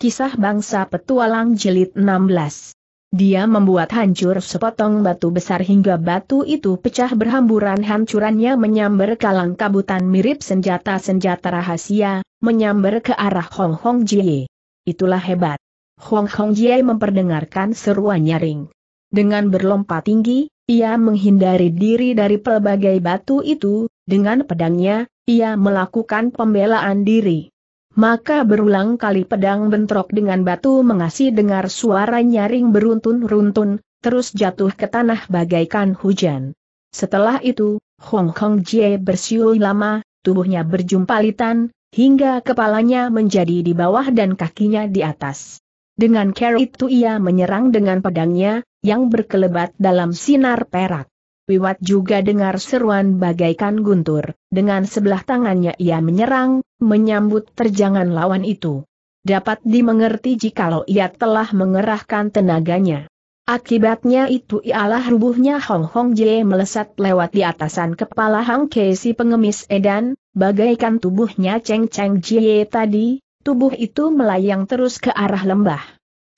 Kisah Bangsa Petualang Jelit 16 Dia membuat hancur sepotong batu besar hingga batu itu pecah berhamburan hancurannya menyambar kalang kabutan mirip senjata-senjata rahasia, menyambar ke arah Hong Hong Jie. Itulah hebat. Hong Hong Jie memperdengarkan seruan nyaring. Dengan berlompat tinggi, ia menghindari diri dari pelbagai batu itu, dengan pedangnya, ia melakukan pembelaan diri. Maka berulang kali pedang bentrok dengan batu mengasi dengar suara nyaring beruntun-runtun, terus jatuh ke tanah bagaikan hujan. Setelah itu, Hong Kong Jie bersiul lama, tubuhnya berjumpalitan, hingga kepalanya menjadi di bawah dan kakinya di atas. Dengan care itu ia menyerang dengan pedangnya, yang berkelebat dalam sinar perak. Wiwat juga dengar seruan bagaikan guntur, dengan sebelah tangannya ia menyerang, menyambut terjangan lawan itu. Dapat dimengerti jikalau ia telah mengerahkan tenaganya. Akibatnya itu ialah rubuhnya Hong Hong Jie melesat lewat di atasan kepala Hang Kei si pengemis edan, bagaikan tubuhnya Cheng Cheng Jie tadi, tubuh itu melayang terus ke arah lembah.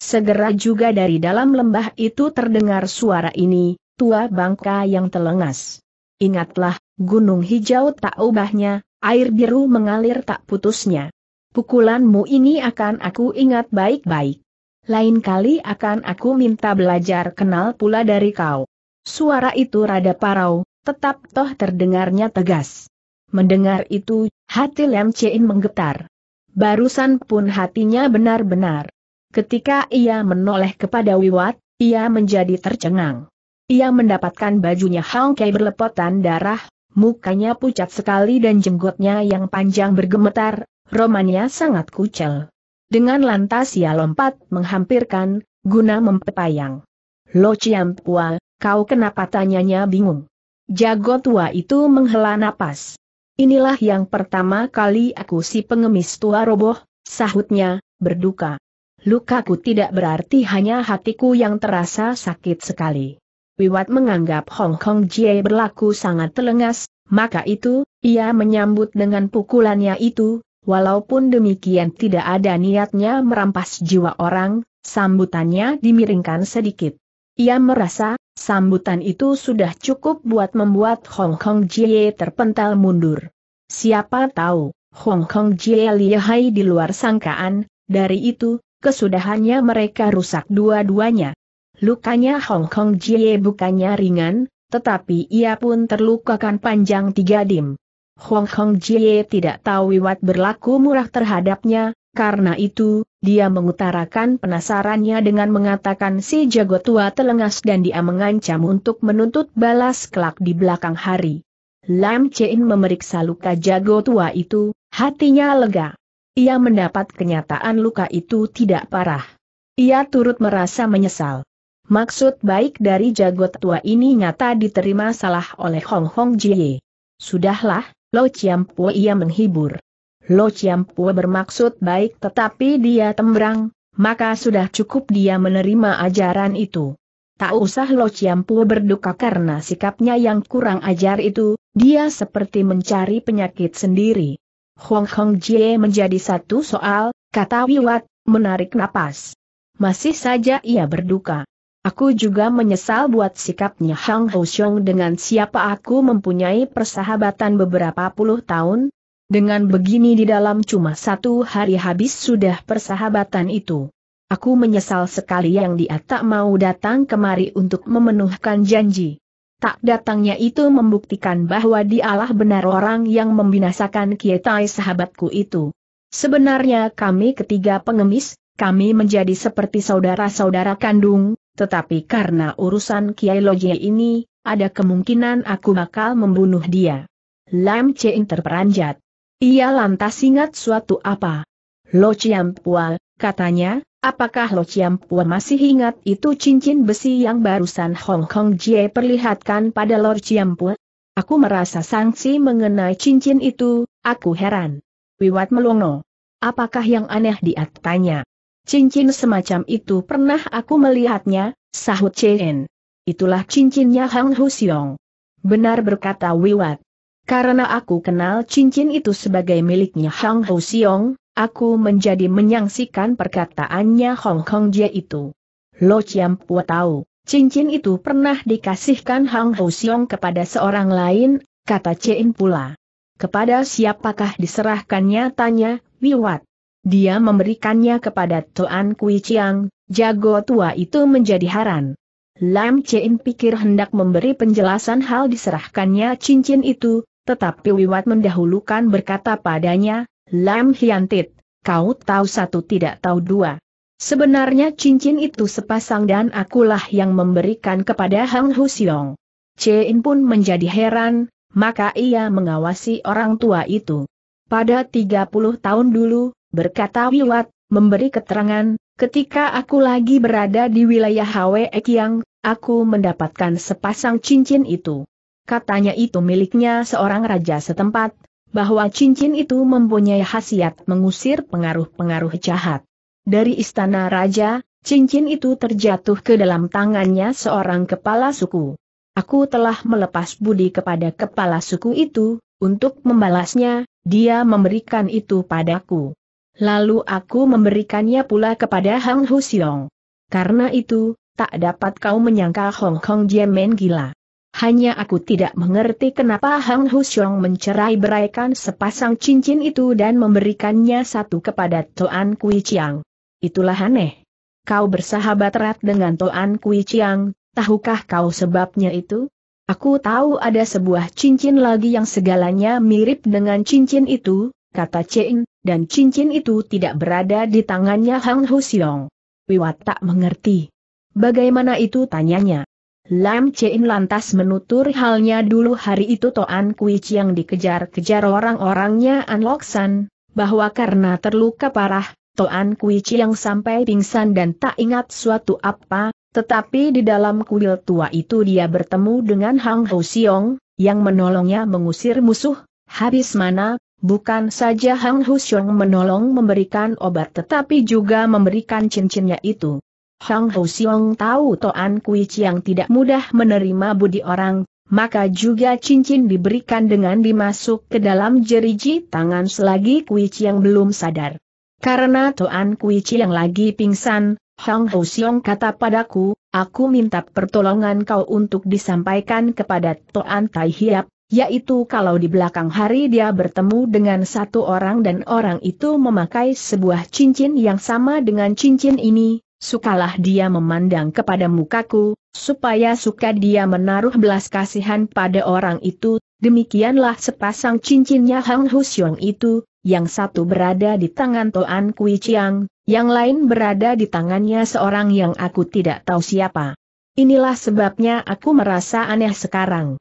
Segera juga dari dalam lembah itu terdengar suara ini, tua bangka yang telengas. Ingatlah, gunung hijau tak ubahnya, Air biru mengalir tak putusnya. Pukulanmu ini akan aku ingat baik-baik. Lain kali akan aku minta belajar kenal pula dari kau. Suara itu rada parau, tetap toh terdengarnya tegas. Mendengar itu, hati Lam Chien menggetar. Barusan pun hatinya benar-benar. Ketika ia menoleh kepada Wiwat, ia menjadi tercengang. Ia mendapatkan bajunya Hong Kai berlepotan darah, mukanya pucat sekali dan jenggotnya yang panjang bergemetar, romannya sangat kucel. Dengan lantas ia lompat menghampirkan, guna mempepayang. Lo Ciampua, kau kenapa tanyanya bingung? Jago tua itu menghela napas. Inilah yang pertama kali aku si pengemis tua roboh, sahutnya, berduka. Lukaku tidak berarti hanya hatiku yang terasa sakit sekali. Wiwat menganggap Hong Kong Jie berlaku sangat telengas, maka itu, ia menyambut dengan pukulannya itu, walaupun demikian tidak ada niatnya merampas jiwa orang, sambutannya dimiringkan sedikit. Ia merasa, sambutan itu sudah cukup buat membuat Hong Kong Jie terpental mundur. Siapa tahu, Hong Kong Jie lihai di luar sangkaan, dari itu, kesudahannya mereka rusak dua-duanya. Lukanya Hong Kong Jie bukannya ringan, tetapi ia pun terlukakan panjang tiga dim. Hong Kong Jie tidak tahu Wiwat berlaku murah terhadapnya, karena itu, dia mengutarakan penasarannya dengan mengatakan si jago tua telengas dan dia mengancam untuk menuntut balas kelak di belakang hari. Lam Chein memeriksa luka jago tua itu, hatinya lega. Ia mendapat kenyataan luka itu tidak parah. Ia turut merasa menyesal. Maksud baik dari jagot tua ini nyata diterima salah oleh Hong Hong Jie. Sudahlah, Lo Chiampua ia menghibur. Lo Chiampua bermaksud baik tetapi dia tembrang, maka sudah cukup dia menerima ajaran itu. Tak usah Lo Chiampua berduka karena sikapnya yang kurang ajar itu, dia seperti mencari penyakit sendiri. Hong Hong Jie menjadi satu soal, kata Wiwat, menarik napas. Masih saja ia berduka. Aku juga menyesal buat sikapnya Hang Ho dengan siapa aku mempunyai persahabatan beberapa puluh tahun. Dengan begini di dalam cuma satu hari habis sudah persahabatan itu. Aku menyesal sekali yang dia tak mau datang kemari untuk memenuhkan janji. Tak datangnya itu membuktikan bahwa dialah benar orang yang membinasakan Kietai sahabatku itu. Sebenarnya kami ketiga pengemis, kami menjadi seperti saudara-saudara kandung, tetapi karena urusan Kiai Loje ini, ada kemungkinan aku bakal membunuh dia. Lam Cheng terperanjat. Ia lantas ingat suatu apa. Lo Chiampua, katanya, apakah Lo Chiampua masih ingat itu cincin besi yang barusan Hong Kong Jie perlihatkan pada Lo Chiam Chiampua? Aku merasa sanksi mengenai cincin itu, aku heran. Wiwat melongo. Apakah yang aneh dia tanya? Cincin semacam itu pernah aku melihatnya, sahut Chen. Itulah cincinnya Hang Husiong. Benar berkata Wiwat. Karena aku kenal cincin itu sebagai miliknya Hang Husiong, aku menjadi menyaksikan perkataannya Hong Kong Jie itu. Lo Chiam Pua tahu, cincin itu pernah dikasihkan Hang Husiong kepada seorang lain, kata Chen pula. Kepada siapakah diserahkannya tanya, Wiwat. Dia memberikannya kepada Tuan Kui Chiang, jago tua itu menjadi heran. Lam Chin pikir hendak memberi penjelasan hal diserahkannya cincin itu, tetapi Wiwat mendahulukan berkata padanya, Lam Tit, kau tahu satu tidak tahu dua. Sebenarnya cincin itu sepasang dan akulah yang memberikan kepada Hang Husiong. Chin pun menjadi heran, maka ia mengawasi orang tua itu. Pada 30 tahun dulu, berkata Wiwat, memberi keterangan, ketika aku lagi berada di wilayah Hwe Kiang, aku mendapatkan sepasang cincin itu. Katanya itu miliknya seorang raja setempat, bahwa cincin itu mempunyai khasiat mengusir pengaruh-pengaruh jahat. Dari istana raja, cincin itu terjatuh ke dalam tangannya seorang kepala suku. Aku telah melepas budi kepada kepala suku itu, untuk membalasnya, dia memberikan itu padaku. Lalu aku memberikannya pula kepada Hang Husiong. Karena itu, tak dapat kau menyangka Hong Kong Jemen gila. Hanya aku tidak mengerti kenapa Hang Husiong mencerai beraikan sepasang cincin itu dan memberikannya satu kepada Toan Kui Chiang. Itulah aneh. Kau bersahabat erat dengan Toan Kui Chiang, tahukah kau sebabnya itu? Aku tahu ada sebuah cincin lagi yang segalanya mirip dengan cincin itu, kata Cheng dan cincin itu tidak berada di tangannya Hang Husiong. Wiwat tak mengerti. Bagaimana itu tanyanya. Lam Chein lantas menutur halnya dulu hari itu Toan Kui yang dikejar-kejar orang-orangnya An Loksan, bahwa karena terluka parah, Toan Kui yang sampai pingsan dan tak ingat suatu apa, tetapi di dalam kuil tua itu dia bertemu dengan Hang Siong, yang menolongnya mengusir musuh, habis mana, Bukan saja Hang Husyong menolong memberikan obat tetapi juga memberikan cincinnya itu. Hang Husyong tahu Toan Kui Chiang tidak mudah menerima budi orang, maka juga cincin diberikan dengan dimasuk ke dalam jeriji tangan selagi Kui Chiang belum sadar. Karena Toan Kui Chiang lagi pingsan, Hang Husyong kata padaku, aku minta pertolongan kau untuk disampaikan kepada Toan Tai Hiap, yaitu kalau di belakang hari dia bertemu dengan satu orang dan orang itu memakai sebuah cincin yang sama dengan cincin ini, sukalah dia memandang kepada mukaku, supaya suka dia menaruh belas kasihan pada orang itu, demikianlah sepasang cincinnya Hang Husyong itu, yang satu berada di tangan Toan Kui Chiang, yang lain berada di tangannya seorang yang aku tidak tahu siapa. Inilah sebabnya aku merasa aneh sekarang.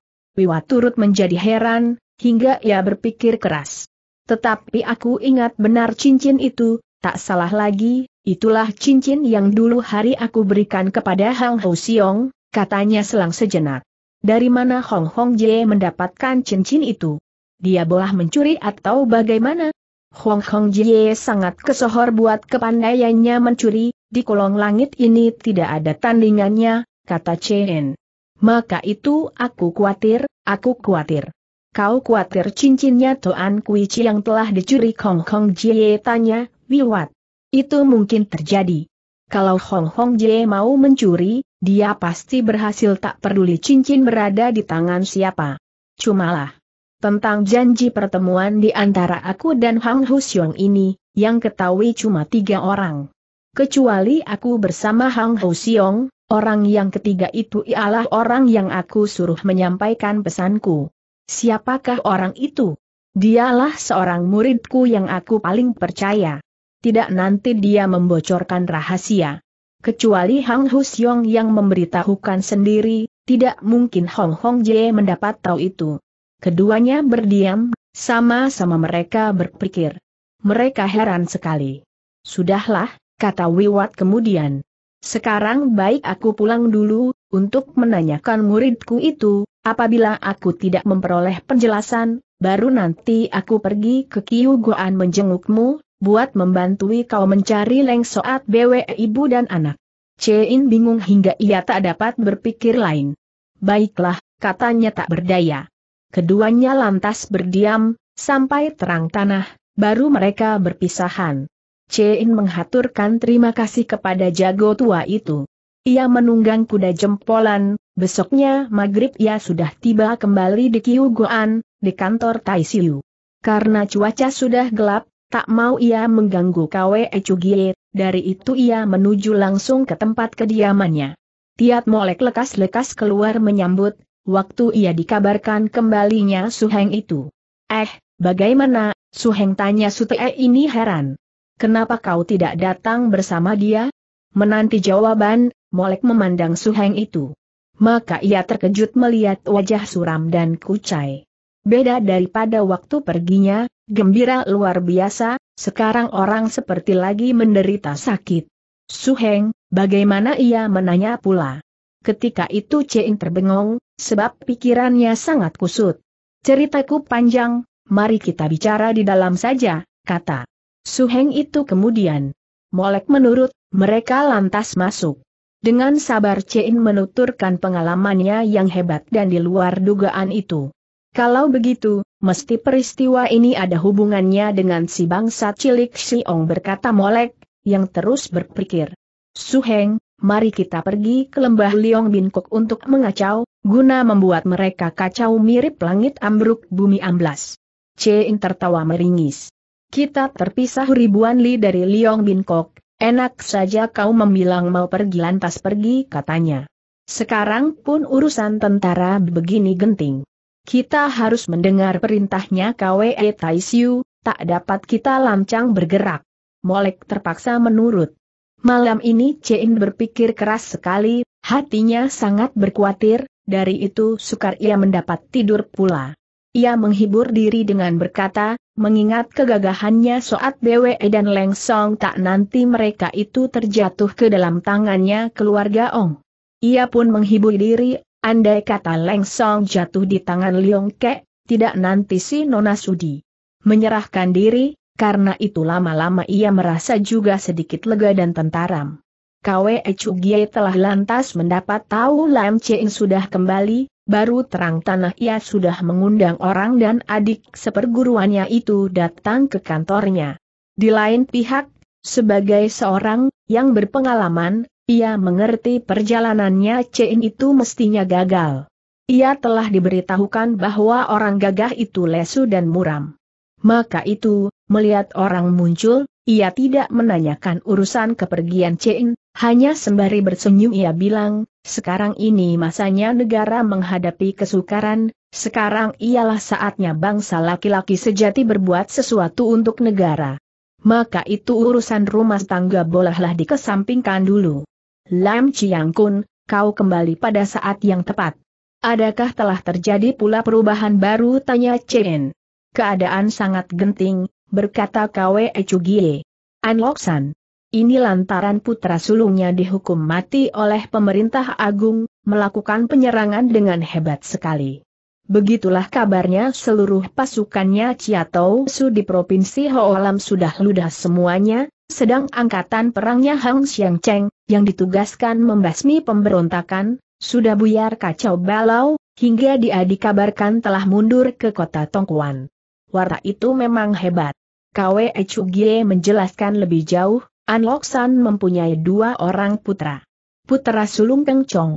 Wah turut menjadi heran, hingga ia berpikir keras. Tetapi aku ingat benar cincin itu, tak salah lagi, itulah cincin yang dulu hari aku berikan kepada Hang Ho Siong, katanya selang sejenak. Dari mana Hong Hong Jie mendapatkan cincin itu? Dia boleh mencuri atau bagaimana? Hong Hong Jie sangat kesohor buat kepandaiannya mencuri, di kolong langit ini tidak ada tandingannya, kata Chen. Maka itu aku khawatir, aku khawatir. Kau khawatir cincinnya Toan Kui Chi yang telah dicuri Hong Kong Jie tanya, Wiwat. Itu mungkin terjadi. Kalau Hong Hong Jie mau mencuri, dia pasti berhasil tak peduli cincin berada di tangan siapa. Cumalah. Tentang janji pertemuan di antara aku dan Hang Husyong ini, yang ketahui cuma tiga orang. Kecuali aku bersama Hang Husyong, Orang yang ketiga itu ialah orang yang aku suruh menyampaikan pesanku. Siapakah orang itu? Dialah seorang muridku yang aku paling percaya. Tidak nanti dia membocorkan rahasia. Kecuali Hang Husyong yang memberitahukan sendiri, tidak mungkin Hong Hong Jie mendapat tahu itu. Keduanya berdiam, sama-sama mereka berpikir. Mereka heran sekali. Sudahlah, kata Wiwat kemudian. Sekarang baik aku pulang dulu, untuk menanyakan muridku itu, apabila aku tidak memperoleh penjelasan, baru nanti aku pergi ke Kiu Goan menjengukmu, buat membantui kau mencari Leng Soat BW ibu dan anak. Cein bingung hingga ia tak dapat berpikir lain. Baiklah, katanya tak berdaya. Keduanya lantas berdiam, sampai terang tanah, baru mereka berpisahan. Chen menghaturkan terima kasih kepada jago tua itu. Ia menunggang kuda jempolan, besoknya maghrib ia sudah tiba kembali di Goan, di kantor Tai Siu. Karena cuaca sudah gelap, tak mau ia mengganggu Kwe Chugie, dari itu ia menuju langsung ke tempat kediamannya. Tiat Molek lekas-lekas keluar menyambut, waktu ia dikabarkan kembalinya Suheng itu. Eh, bagaimana, Suheng tanya Sutee ini heran. Kenapa kau tidak datang bersama dia? Menanti jawaban, Molek memandang Suheng itu. Maka ia terkejut melihat wajah suram dan kucai. Beda daripada waktu perginya, gembira luar biasa, sekarang orang seperti lagi menderita sakit. Suheng, bagaimana ia menanya pula? Ketika itu Cheng terbengong, sebab pikirannya sangat kusut. Ceritaku panjang, mari kita bicara di dalam saja, kata. Suheng itu kemudian. Molek menurut, mereka lantas masuk. Dengan sabar Cein menuturkan pengalamannya yang hebat dan di luar dugaan itu. Kalau begitu, mesti peristiwa ini ada hubungannya dengan si bangsa cilik Siong berkata Molek, yang terus berpikir. Suheng, mari kita pergi ke lembah Liong Binkok untuk mengacau, guna membuat mereka kacau mirip langit ambruk bumi amblas. Cein tertawa meringis. Kita terpisah ribuan li dari Liong Binkok, enak saja kau membilang mau pergi lantas pergi katanya. Sekarang pun urusan tentara begini genting. Kita harus mendengar perintahnya KWE Taisyu, tak dapat kita lancang bergerak. Molek terpaksa menurut. Malam ini Cein berpikir keras sekali, hatinya sangat berkuatir, dari itu sukar ia mendapat tidur pula. Ia menghibur diri dengan berkata, mengingat kegagahannya saat BWE dan Leng Song tak nanti mereka itu terjatuh ke dalam tangannya keluarga Ong. Ia pun menghibur diri, andai kata Leng Song jatuh di tangan Leong Ke, tidak nanti si Nona Sudi. Menyerahkan diri, karena itu lama-lama ia merasa juga sedikit lega dan tentaram. Kwe Gie telah lantas mendapat tahu Lam Cheng sudah kembali, Baru terang tanah ia sudah mengundang orang dan adik seperguruannya itu datang ke kantornya. Di lain pihak, sebagai seorang yang berpengalaman, ia mengerti perjalanannya Chen itu mestinya gagal. Ia telah diberitahukan bahwa orang gagah itu lesu dan muram. Maka itu, melihat orang muncul, ia tidak menanyakan urusan kepergian Chen, hanya sembari bersenyum ia bilang, sekarang ini masanya negara menghadapi kesukaran, sekarang ialah saatnya bangsa laki-laki sejati berbuat sesuatu untuk negara. Maka itu urusan rumah tangga bolehlah dikesampingkan dulu. Lam Chiang Kun, kau kembali pada saat yang tepat. Adakah telah terjadi pula perubahan baru tanya Chen? Keadaan sangat genting, berkata Kwe Echugie. Anloksan. Ini lantaran putra sulungnya dihukum mati oleh pemerintah agung, melakukan penyerangan dengan hebat sekali. Begitulah kabarnya seluruh pasukannya Chiatou Su di Provinsi Hoalam sudah ludah semuanya, sedang angkatan perangnya Hang Xiang Cheng, yang ditugaskan membasmi pemberontakan, sudah buyar kacau balau, hingga dia dikabarkan telah mundur ke kota Tongkuan. Warta itu memang hebat. Kwe Chugie menjelaskan lebih jauh, An Lok San mempunyai dua orang putra. Putra sulung Keng Chong.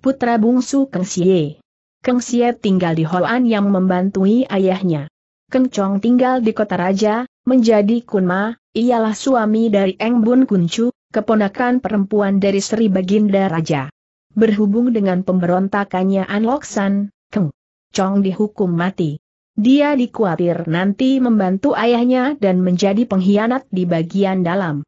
Putra bungsu Keng Xie. Keng Xie tinggal di Hoan yang membantui ayahnya. Keng Chong tinggal di kota raja, menjadi Kunma, ialah suami dari Eng Bun Kuncu, keponakan perempuan dari Sri Baginda Raja. Berhubung dengan pemberontakannya An Lok San, Keng Chong dihukum mati. Dia dikhawatir nanti membantu ayahnya dan menjadi pengkhianat di bagian dalam.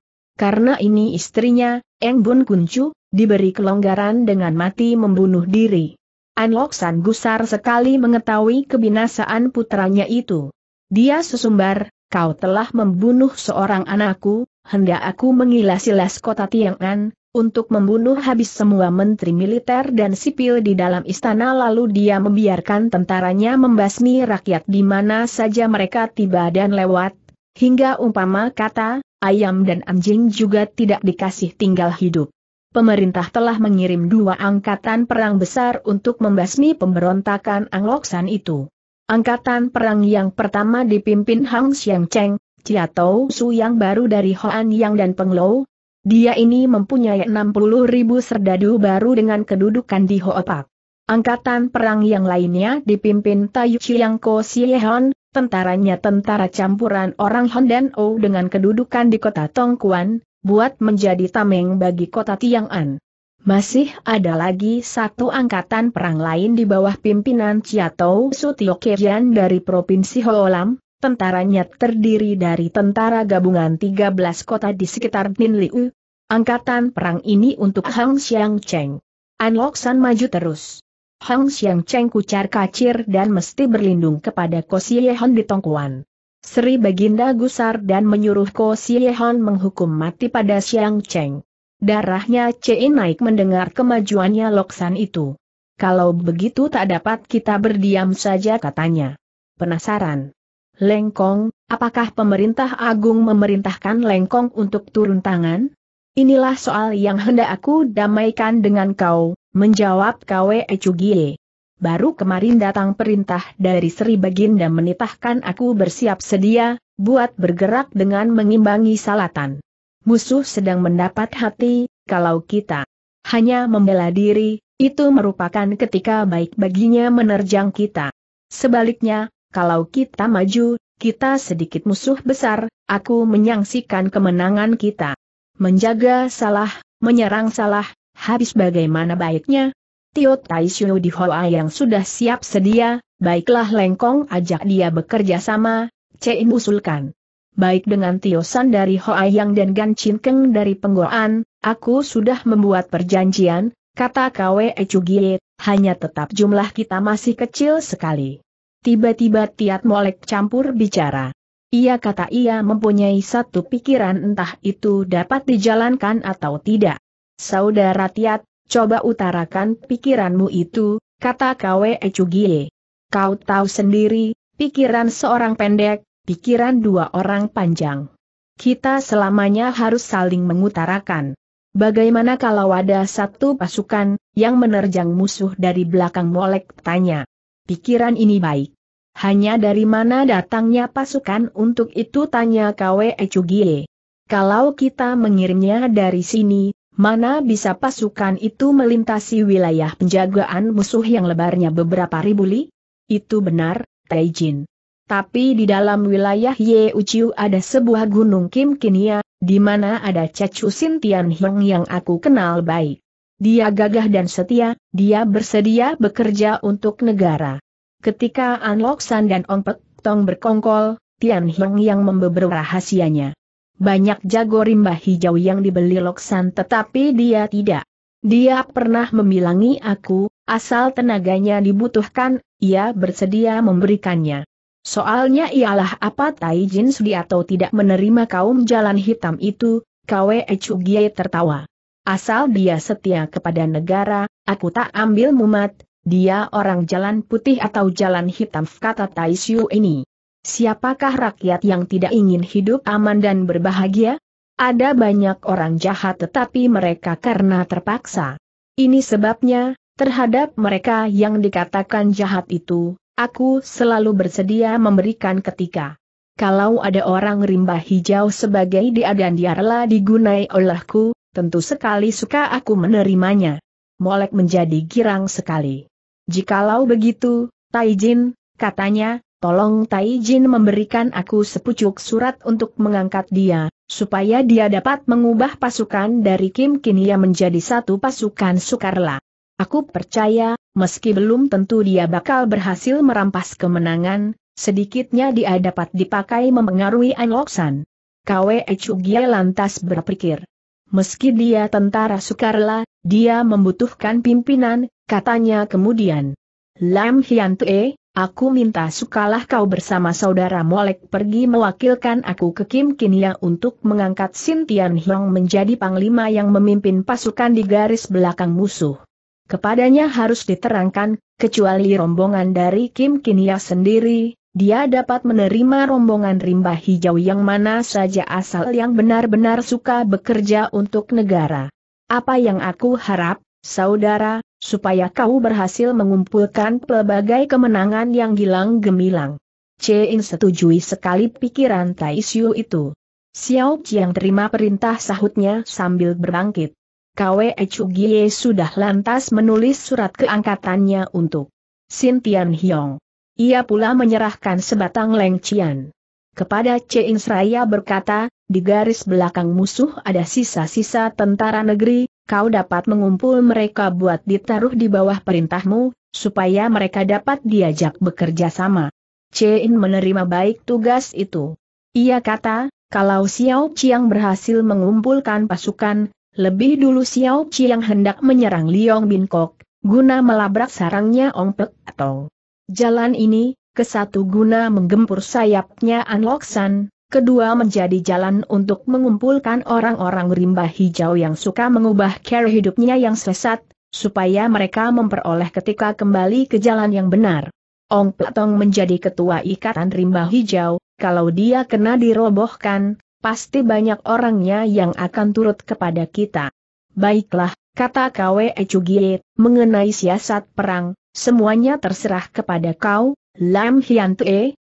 Karena ini istrinya, Eng Bun Kuncu, diberi kelonggaran dengan mati membunuh diri. An San gusar sekali mengetahui kebinasaan putranya itu. Dia sesumbar, kau telah membunuh seorang anakku, hendak aku mengilas-ilas kota Tiangan, untuk membunuh habis semua menteri militer dan sipil di dalam istana lalu dia membiarkan tentaranya membasmi rakyat di mana saja mereka tiba dan lewat, hingga umpama kata, ayam dan anjing juga tidak dikasih tinggal hidup. Pemerintah telah mengirim dua angkatan perang besar untuk membasmi pemberontakan Angloksan itu. Angkatan perang yang pertama dipimpin Hang Xiang Cheng, Tou Su yang baru dari Hoan Yang dan Peng Penglou. Dia ini mempunyai 60 ribu serdadu baru dengan kedudukan di Hoapak. Angkatan perang yang lainnya dipimpin Tayu Chiang Ko Siehon, tentaranya tentara campuran orang dan O dengan kedudukan di kota Tongkuan, buat menjadi tameng bagi kota Tiang'an. Masih ada lagi satu angkatan perang lain di bawah pimpinan Chiatou Sutio Kejian dari Provinsi Hoolam, tentaranya terdiri dari tentara gabungan 13 kota di sekitar Ninliu. Angkatan perang ini untuk Hang Xiang Cheng. An San maju terus. Hang Xiang Cheng kucar kacir dan mesti berlindung kepada Ko Hon di Tongkuan. Sri Baginda gusar dan menyuruh Ko Hon menghukum mati pada Xiang Cheng. Darahnya Cei naik mendengar kemajuannya Loksan itu. Kalau begitu tak dapat kita berdiam saja katanya. Penasaran. Lengkong, apakah pemerintah agung memerintahkan Lengkong untuk turun tangan? Inilah soal yang hendak aku damaikan dengan kau, Menjawab Kwe Cugie. Baru kemarin datang perintah dari Sri Baginda menitahkan aku bersiap sedia, buat bergerak dengan mengimbangi salatan. Musuh sedang mendapat hati, kalau kita hanya membela diri, itu merupakan ketika baik baginya menerjang kita. Sebaliknya, kalau kita maju, kita sedikit musuh besar, aku menyangsikan kemenangan kita. Menjaga salah, menyerang salah, Habis bagaimana baiknya? Tio Tai Taisyo di Hoa yang sudah siap sedia, baiklah Lengkong ajak dia bekerja sama, Cein usulkan. Baik dengan Tio San dari Hoa yang dan Gan Chin Keng dari Penggoan, aku sudah membuat perjanjian, kata Kwe Echugie, hanya tetap jumlah kita masih kecil sekali. Tiba-tiba Tiat Molek campur bicara. Ia kata ia mempunyai satu pikiran entah itu dapat dijalankan atau tidak. Saudara Tiat, coba utarakan pikiranmu itu, kata Kwe Cugie. Kau tahu sendiri, pikiran seorang pendek, pikiran dua orang panjang. Kita selamanya harus saling mengutarakan. Bagaimana kalau ada satu pasukan yang menerjang musuh dari belakang molek? Tanya. Pikiran ini baik. Hanya dari mana datangnya pasukan untuk itu? Tanya Kwe Cugie. Kalau kita mengirimnya dari sini, Mana bisa pasukan itu melintasi wilayah penjagaan musuh yang lebarnya beberapa ribu li? Itu benar, Taijin. Tapi di dalam wilayah Ye Uchiu ada sebuah gunung Kim Kinia, di mana ada Cecu Sintian Hiong yang aku kenal baik. Dia gagah dan setia, dia bersedia bekerja untuk negara. Ketika An San dan Ong Pek Tong berkongkol, Tian Hiong yang membeber rahasianya. Banyak jago rimba hijau yang dibeli Loksan tetapi dia tidak. Dia pernah membilangi aku, asal tenaganya dibutuhkan, ia bersedia memberikannya. Soalnya ialah apa Tai Jin Sudi atau tidak menerima kaum jalan hitam itu, Kwe Echugie tertawa. Asal dia setia kepada negara, aku tak ambil mumat, dia orang jalan putih atau jalan hitam kata Tai Siu ini. Siapakah rakyat yang tidak ingin hidup aman dan berbahagia? Ada banyak orang jahat tetapi mereka karena terpaksa. Ini sebabnya, terhadap mereka yang dikatakan jahat itu, aku selalu bersedia memberikan ketika. Kalau ada orang rimba hijau sebagai dia dan dia rela digunai olehku, tentu sekali suka aku menerimanya. Molek menjadi girang sekali. Jikalau begitu, Taijin, katanya, tolong Taijin memberikan aku sepucuk surat untuk mengangkat dia, supaya dia dapat mengubah pasukan dari Kim Kinia menjadi satu pasukan Sukarla. Aku percaya, meski belum tentu dia bakal berhasil merampas kemenangan, sedikitnya dia dapat dipakai memengaruhi Loksan. Kwe Echugia lantas berpikir. Meski dia tentara Sukarla, dia membutuhkan pimpinan, katanya kemudian. Lam Hyantue, Aku minta sukalah kau bersama saudara Molek pergi mewakilkan aku ke Kim Kinia untuk mengangkat Sin Tian Hiong menjadi panglima yang memimpin pasukan di garis belakang musuh. Kepadanya harus diterangkan, kecuali rombongan dari Kim Kinia sendiri, dia dapat menerima rombongan rimba hijau yang mana saja asal yang benar-benar suka bekerja untuk negara. Apa yang aku harap, saudara, supaya kau berhasil mengumpulkan pelbagai kemenangan yang gilang gemilang. Eng setujui sekali pikiran Tai Xiu itu. Xiao Qiang terima perintah sahutnya sambil berbangkit. Kwe Gie sudah lantas menulis surat keangkatannya untuk Sin Tian Hiong. Ia pula menyerahkan sebatang Leng kepada Kepada Eng Seraya berkata, di garis belakang musuh ada sisa-sisa tentara negeri, kau dapat mengumpul mereka buat ditaruh di bawah perintahmu, supaya mereka dapat diajak bekerja sama. Chin menerima baik tugas itu. Ia kata, kalau Xiao Qiang berhasil mengumpulkan pasukan, lebih dulu Xiao Qiang hendak menyerang Liong Kok, guna melabrak sarangnya Ong Pek atau jalan ini, ke satu guna menggempur sayapnya An Lok San. Kedua menjadi jalan untuk mengumpulkan orang-orang rimba hijau yang suka mengubah cara hidupnya yang sesat, supaya mereka memperoleh ketika kembali ke jalan yang benar. Ong Petong menjadi ketua ikatan rimba hijau, kalau dia kena dirobohkan, pasti banyak orangnya yang akan turut kepada kita. Baiklah, kata KW Ecugie, mengenai siasat perang, semuanya terserah kepada kau, Lam Hian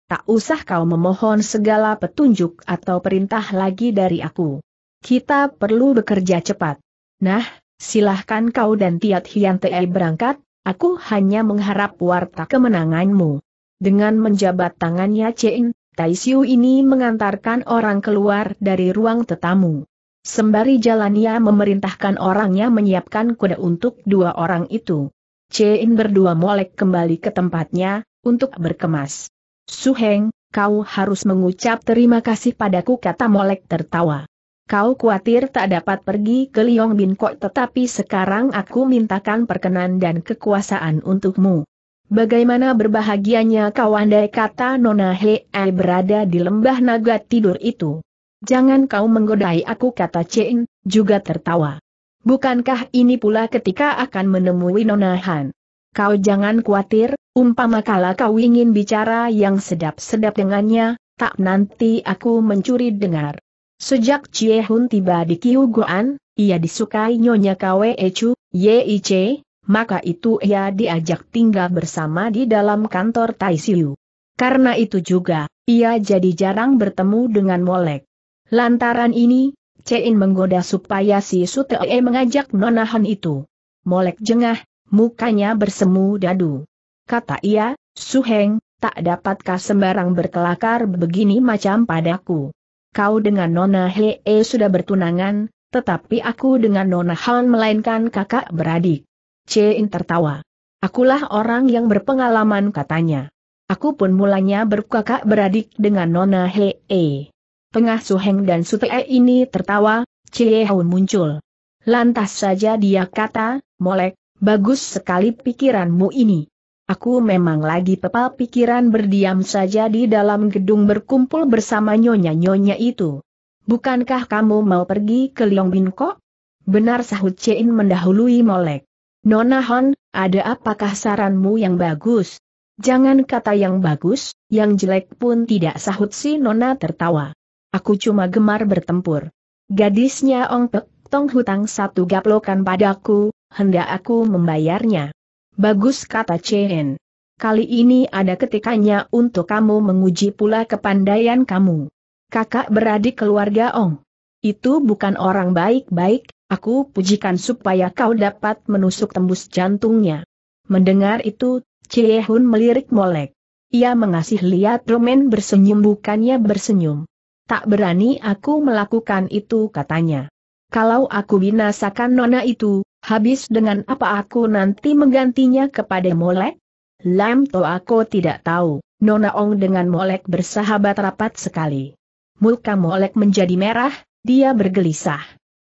Tak usah kau memohon segala petunjuk atau perintah lagi dari aku. Kita perlu bekerja cepat. Nah, silahkan kau dan Tiat Hian Te berangkat, aku hanya mengharap warta kemenanganmu. Dengan menjabat tangannya Cheng, Taisiu ini mengantarkan orang keluar dari ruang tetamu. Sembari jalannya memerintahkan orangnya menyiapkan kuda untuk dua orang itu. Cein berdua molek kembali ke tempatnya, untuk berkemas. Suheng, kau harus mengucap terima kasih padaku kata Molek tertawa. Kau khawatir tak dapat pergi ke Liong Bin Kok tetapi sekarang aku mintakan perkenan dan kekuasaan untukmu. Bagaimana berbahagianya kau andai kata Nona Hei berada di lembah naga tidur itu. Jangan kau menggodai aku kata Cheng, juga tertawa. Bukankah ini pula ketika akan menemui Nona Han? Kau jangan khawatir, umpama kala kau ingin bicara yang sedap-sedap dengannya, tak nanti aku mencuri dengar. Sejak Chie Hun tiba di Kiuguan, ia disukai Nyonya Kwe Chu YIC, maka itu ia diajak tinggal bersama di dalam kantor Tai Siu. Karena itu juga, ia jadi jarang bertemu dengan Molek. Lantaran ini, Chein menggoda supaya si Sutee mengajak Nona Han itu. Molek jengah, mukanya bersemu dadu. Kata ia, Suheng, tak dapatkah sembarang berkelakar begini macam padaku. Kau dengan Nona Hee eh, sudah bertunangan, tetapi aku dengan Nona Han melainkan kakak beradik. Cein tertawa. Akulah orang yang berpengalaman katanya. Aku pun mulanya berkakak beradik dengan Nona Hee. Eh. Pengah Suheng dan Sutee ini tertawa, Cie Hau muncul. Lantas saja dia kata, Molek, Bagus sekali pikiranmu ini. Aku memang lagi pepal pikiran berdiam saja di dalam gedung berkumpul bersama nyonya-nyonya itu. Bukankah kamu mau pergi ke Liong Binko? Benar sahut Cein mendahului Molek. Nona Hon, ada apakah saranmu yang bagus? Jangan kata yang bagus, yang jelek pun tidak sahut si Nona tertawa. Aku cuma gemar bertempur. Gadisnya Ong Pek Tong hutang satu gaplokan padaku, hendak aku membayarnya. Bagus kata Chen. Kali ini ada ketikanya untuk kamu menguji pula kepandaian kamu. Kakak beradik keluarga Ong. Itu bukan orang baik-baik, aku pujikan supaya kau dapat menusuk tembus jantungnya. Mendengar itu, Chie Hun melirik molek. Ia mengasih lihat Romen bersenyum bukannya bersenyum. Tak berani aku melakukan itu katanya. Kalau aku binasakan nona itu, habis dengan apa aku nanti menggantinya kepada Molek? Lam to aku tidak tahu, Nona Ong dengan Molek bersahabat rapat sekali. Muka Molek menjadi merah, dia bergelisah.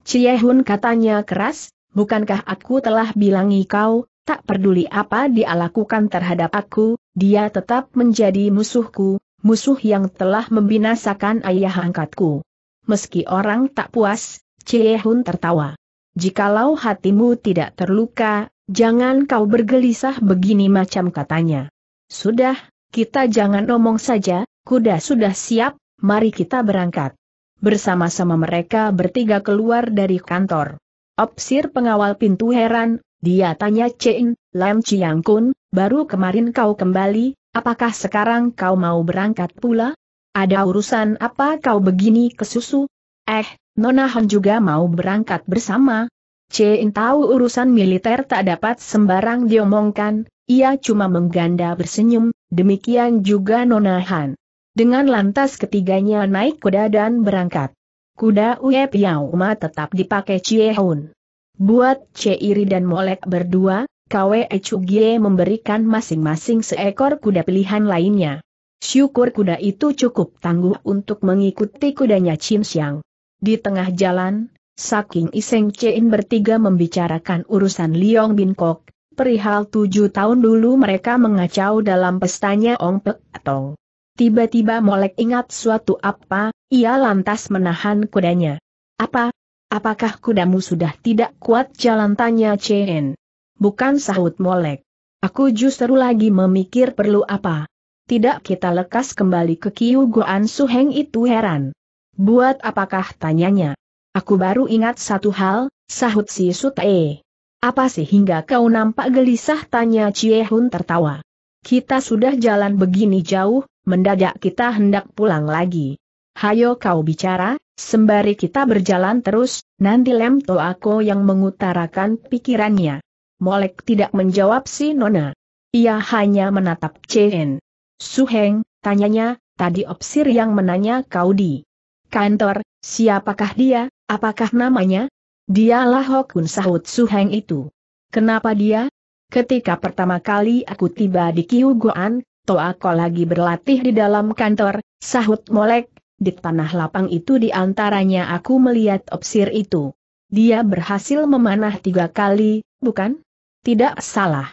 Ciehun katanya keras, bukankah aku telah bilangi kau, tak peduli apa dia lakukan terhadap aku, dia tetap menjadi musuhku, musuh yang telah membinasakan ayah angkatku. Meski orang tak puas, Ciehun tertawa jikalau hatimu tidak terluka, jangan kau bergelisah begini macam katanya. Sudah, kita jangan omong saja, kuda sudah siap, mari kita berangkat. Bersama-sama mereka bertiga keluar dari kantor. Opsir pengawal pintu heran, dia tanya Cheng, Lam Chiang Kun, baru kemarin kau kembali, apakah sekarang kau mau berangkat pula? Ada urusan apa kau begini ke susu? Eh, Nona Han juga mau berangkat bersama. Cien tahu urusan militer tak dapat sembarang diomongkan, ia cuma mengganda bersenyum, demikian juga Nona Han. Dengan lantas ketiganya naik kuda dan berangkat. Kuda Uye Piao Ma tetap dipakai Cie Hun. Buat Iri dan Molek berdua, Kwe Chugie memberikan masing-masing seekor kuda pilihan lainnya. Syukur kuda itu cukup tangguh untuk mengikuti kudanya Chin Xiang. Di tengah jalan, Saking Iseng Cein bertiga membicarakan urusan Liong Bin Kok, perihal tujuh tahun dulu mereka mengacau dalam pestanya Ong Pek Tong. Tiba-tiba Molek ingat suatu apa, ia lantas menahan kudanya. Apa? Apakah kudamu sudah tidak kuat jalan tanya Cein? Bukan sahut Molek. Aku justru lagi memikir perlu apa. Tidak kita lekas kembali ke Kiu Goan Suheng itu heran. Buat apakah tanyanya? Aku baru ingat satu hal, sahut si Sutae. Apa sih hingga kau nampak gelisah tanya Ciehun tertawa. Kita sudah jalan begini jauh, mendadak kita hendak pulang lagi. Hayo kau bicara, sembari kita berjalan terus, nanti lem aku yang mengutarakan pikirannya. Molek tidak menjawab si Nona. Ia hanya menatap Chen. Suheng, tanyanya, tadi opsir yang menanya kau di Kantor, siapakah dia, apakah namanya? Dialah Hokun Sahut Suheng itu. Kenapa dia? Ketika pertama kali aku tiba di Kiuguan, Toako lagi berlatih di dalam kantor, sahut molek, di tanah lapang itu di antaranya aku melihat opsir itu. Dia berhasil memanah tiga kali, bukan? Tidak salah.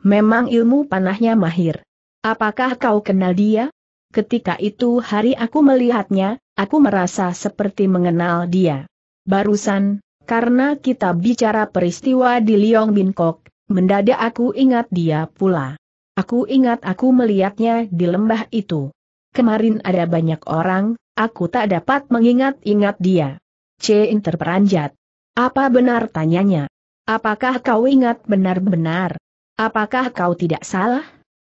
Memang ilmu panahnya mahir. Apakah kau kenal dia? Ketika itu hari aku melihatnya, Aku merasa seperti mengenal dia. Barusan, karena kita bicara peristiwa di Liong Kok, mendadak aku ingat dia pula. Aku ingat aku melihatnya di lembah itu. Kemarin ada banyak orang, aku tak dapat mengingat-ingat dia. C. interperanjat. Apa benar tanyanya? Apakah kau ingat benar-benar? Apakah kau tidak salah?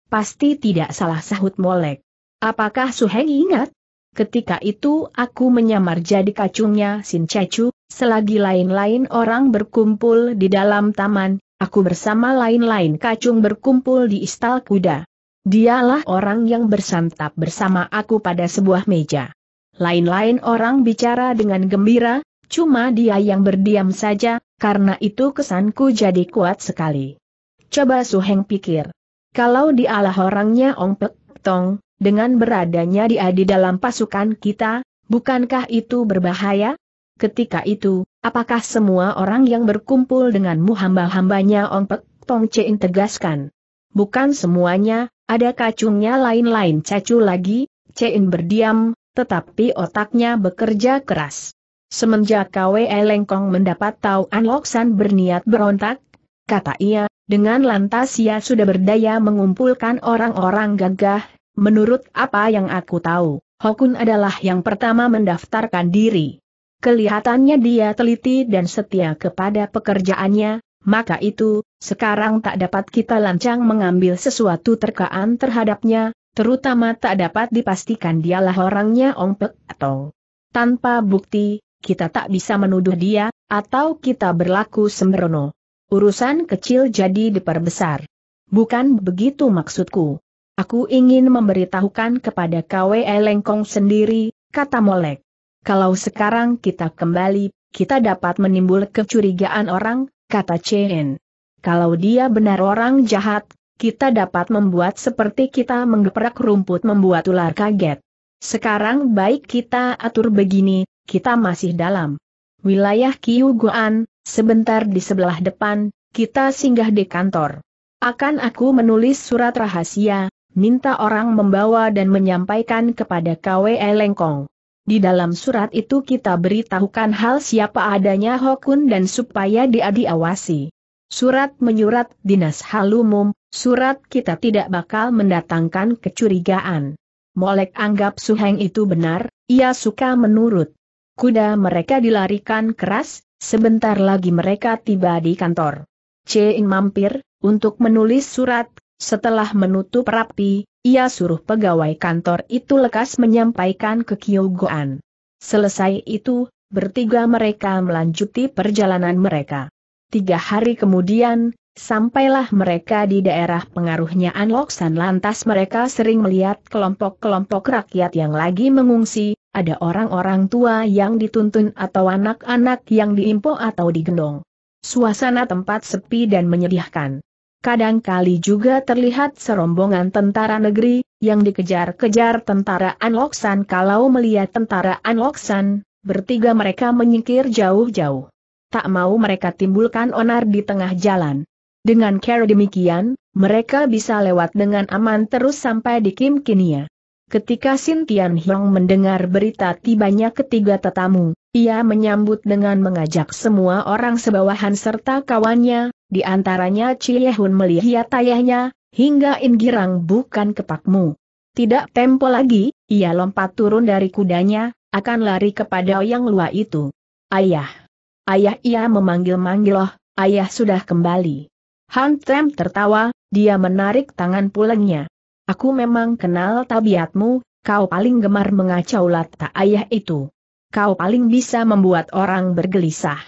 Pasti tidak salah sahut Molek. Apakah Suheng ingat? Ketika itu aku menyamar jadi kacungnya Sin Cecu, selagi lain-lain orang berkumpul di dalam taman, aku bersama lain-lain kacung berkumpul di istal kuda. Dialah orang yang bersantap bersama aku pada sebuah meja. Lain-lain orang bicara dengan gembira, cuma dia yang berdiam saja, karena itu kesanku jadi kuat sekali. Coba Suheng pikir. Kalau dialah orangnya Pek tong, dengan beradanya dia di dalam pasukan kita, bukankah itu berbahaya? Ketika itu, apakah semua orang yang berkumpul dengan hamba-hambanya Ong Pek Tong Chein tegaskan? Bukan semuanya, ada kacungnya lain-lain cacu lagi, Chein berdiam, tetapi otaknya bekerja keras. Semenjak Kwe Lengkong mendapat tahu An San berniat berontak, kata ia, dengan lantas ia sudah berdaya mengumpulkan orang-orang gagah, Menurut apa yang aku tahu, Hokun adalah yang pertama mendaftarkan diri. Kelihatannya dia teliti dan setia kepada pekerjaannya, maka itu, sekarang tak dapat kita lancang mengambil sesuatu terkaan terhadapnya, terutama tak dapat dipastikan dialah orangnya ompek atau tanpa bukti, kita tak bisa menuduh dia, atau kita berlaku sembrono. Urusan kecil jadi diperbesar. Bukan begitu maksudku. Aku ingin memberitahukan kepada KW Lengkong sendiri, kata Molek. Kalau sekarang kita kembali, kita dapat menimbul kecurigaan orang, kata Chen. Kalau dia benar orang jahat, kita dapat membuat seperti kita menggeprak rumput membuat ular kaget. Sekarang baik kita atur begini, kita masih dalam wilayah Kyuguan, sebentar di sebelah depan, kita singgah di kantor. Akan aku menulis surat rahasia, minta orang membawa dan menyampaikan kepada Kwe Lengkong. Di dalam surat itu kita beritahukan hal siapa adanya Hokun dan supaya dia diawasi. Surat menyurat dinas halumum, surat kita tidak bakal mendatangkan kecurigaan. Molek anggap Suheng itu benar, ia suka menurut. Kuda mereka dilarikan keras, sebentar lagi mereka tiba di kantor. Cing mampir, untuk menulis surat setelah menutup rapi, ia suruh pegawai kantor itu lekas menyampaikan ke Kyogoan. Selesai itu, bertiga mereka melanjuti perjalanan mereka. Tiga hari kemudian, sampailah mereka di daerah pengaruhnya Anloksan lantas mereka sering melihat kelompok-kelompok rakyat yang lagi mengungsi, ada orang-orang tua yang dituntun atau anak-anak yang diimpo atau digendong. Suasana tempat sepi dan menyedihkan. Kadangkali juga terlihat serombongan tentara negeri, yang dikejar-kejar tentara Anloksan kalau melihat tentara Anloksan, bertiga mereka menyingkir jauh-jauh. Tak mau mereka timbulkan onar di tengah jalan. Dengan cara demikian, mereka bisa lewat dengan aman terus sampai di Kim Kinia. Ketika Sin Tian Hiong mendengar berita tibanya ketiga tetamu, ia menyambut dengan mengajak semua orang sebawahan serta kawannya, di antaranya Chie Hun melihat ayahnya, hingga Ingirang bukan kepakmu. Tidak tempo lagi, ia lompat turun dari kudanya, akan lari kepada yang lua itu. Ayah! Ayah ia memanggil-manggil loh, ayah sudah kembali. Han Tem tertawa, dia menarik tangan pulangnya. Aku memang kenal tabiatmu, kau paling gemar mengacau lata ayah itu. Kau paling bisa membuat orang bergelisah.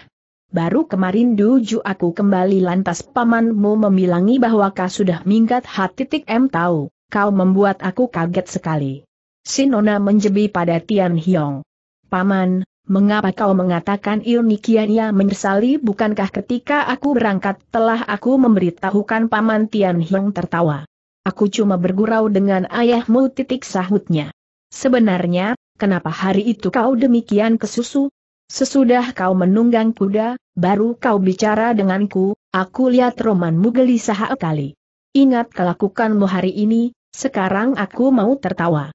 Baru kemarin duju aku kembali lantas pamanmu memilangi bahwa kau sudah minggat hati tik M tahu, kau membuat aku kaget sekali. Sinona menjebi pada Tian Hiong. Paman, mengapa kau mengatakan ilmi kiannya menyesali bukankah ketika aku berangkat telah aku memberitahukan Paman Tian Hiong tertawa. Aku cuma bergurau dengan ayahmu titik sahutnya. Sebenarnya, kenapa hari itu kau demikian kesusu? Sesudah kau menunggang kuda, baru kau bicara denganku, aku lihat romanmu gelisah sekali. Ingat kelakukanmu hari ini, sekarang aku mau tertawa.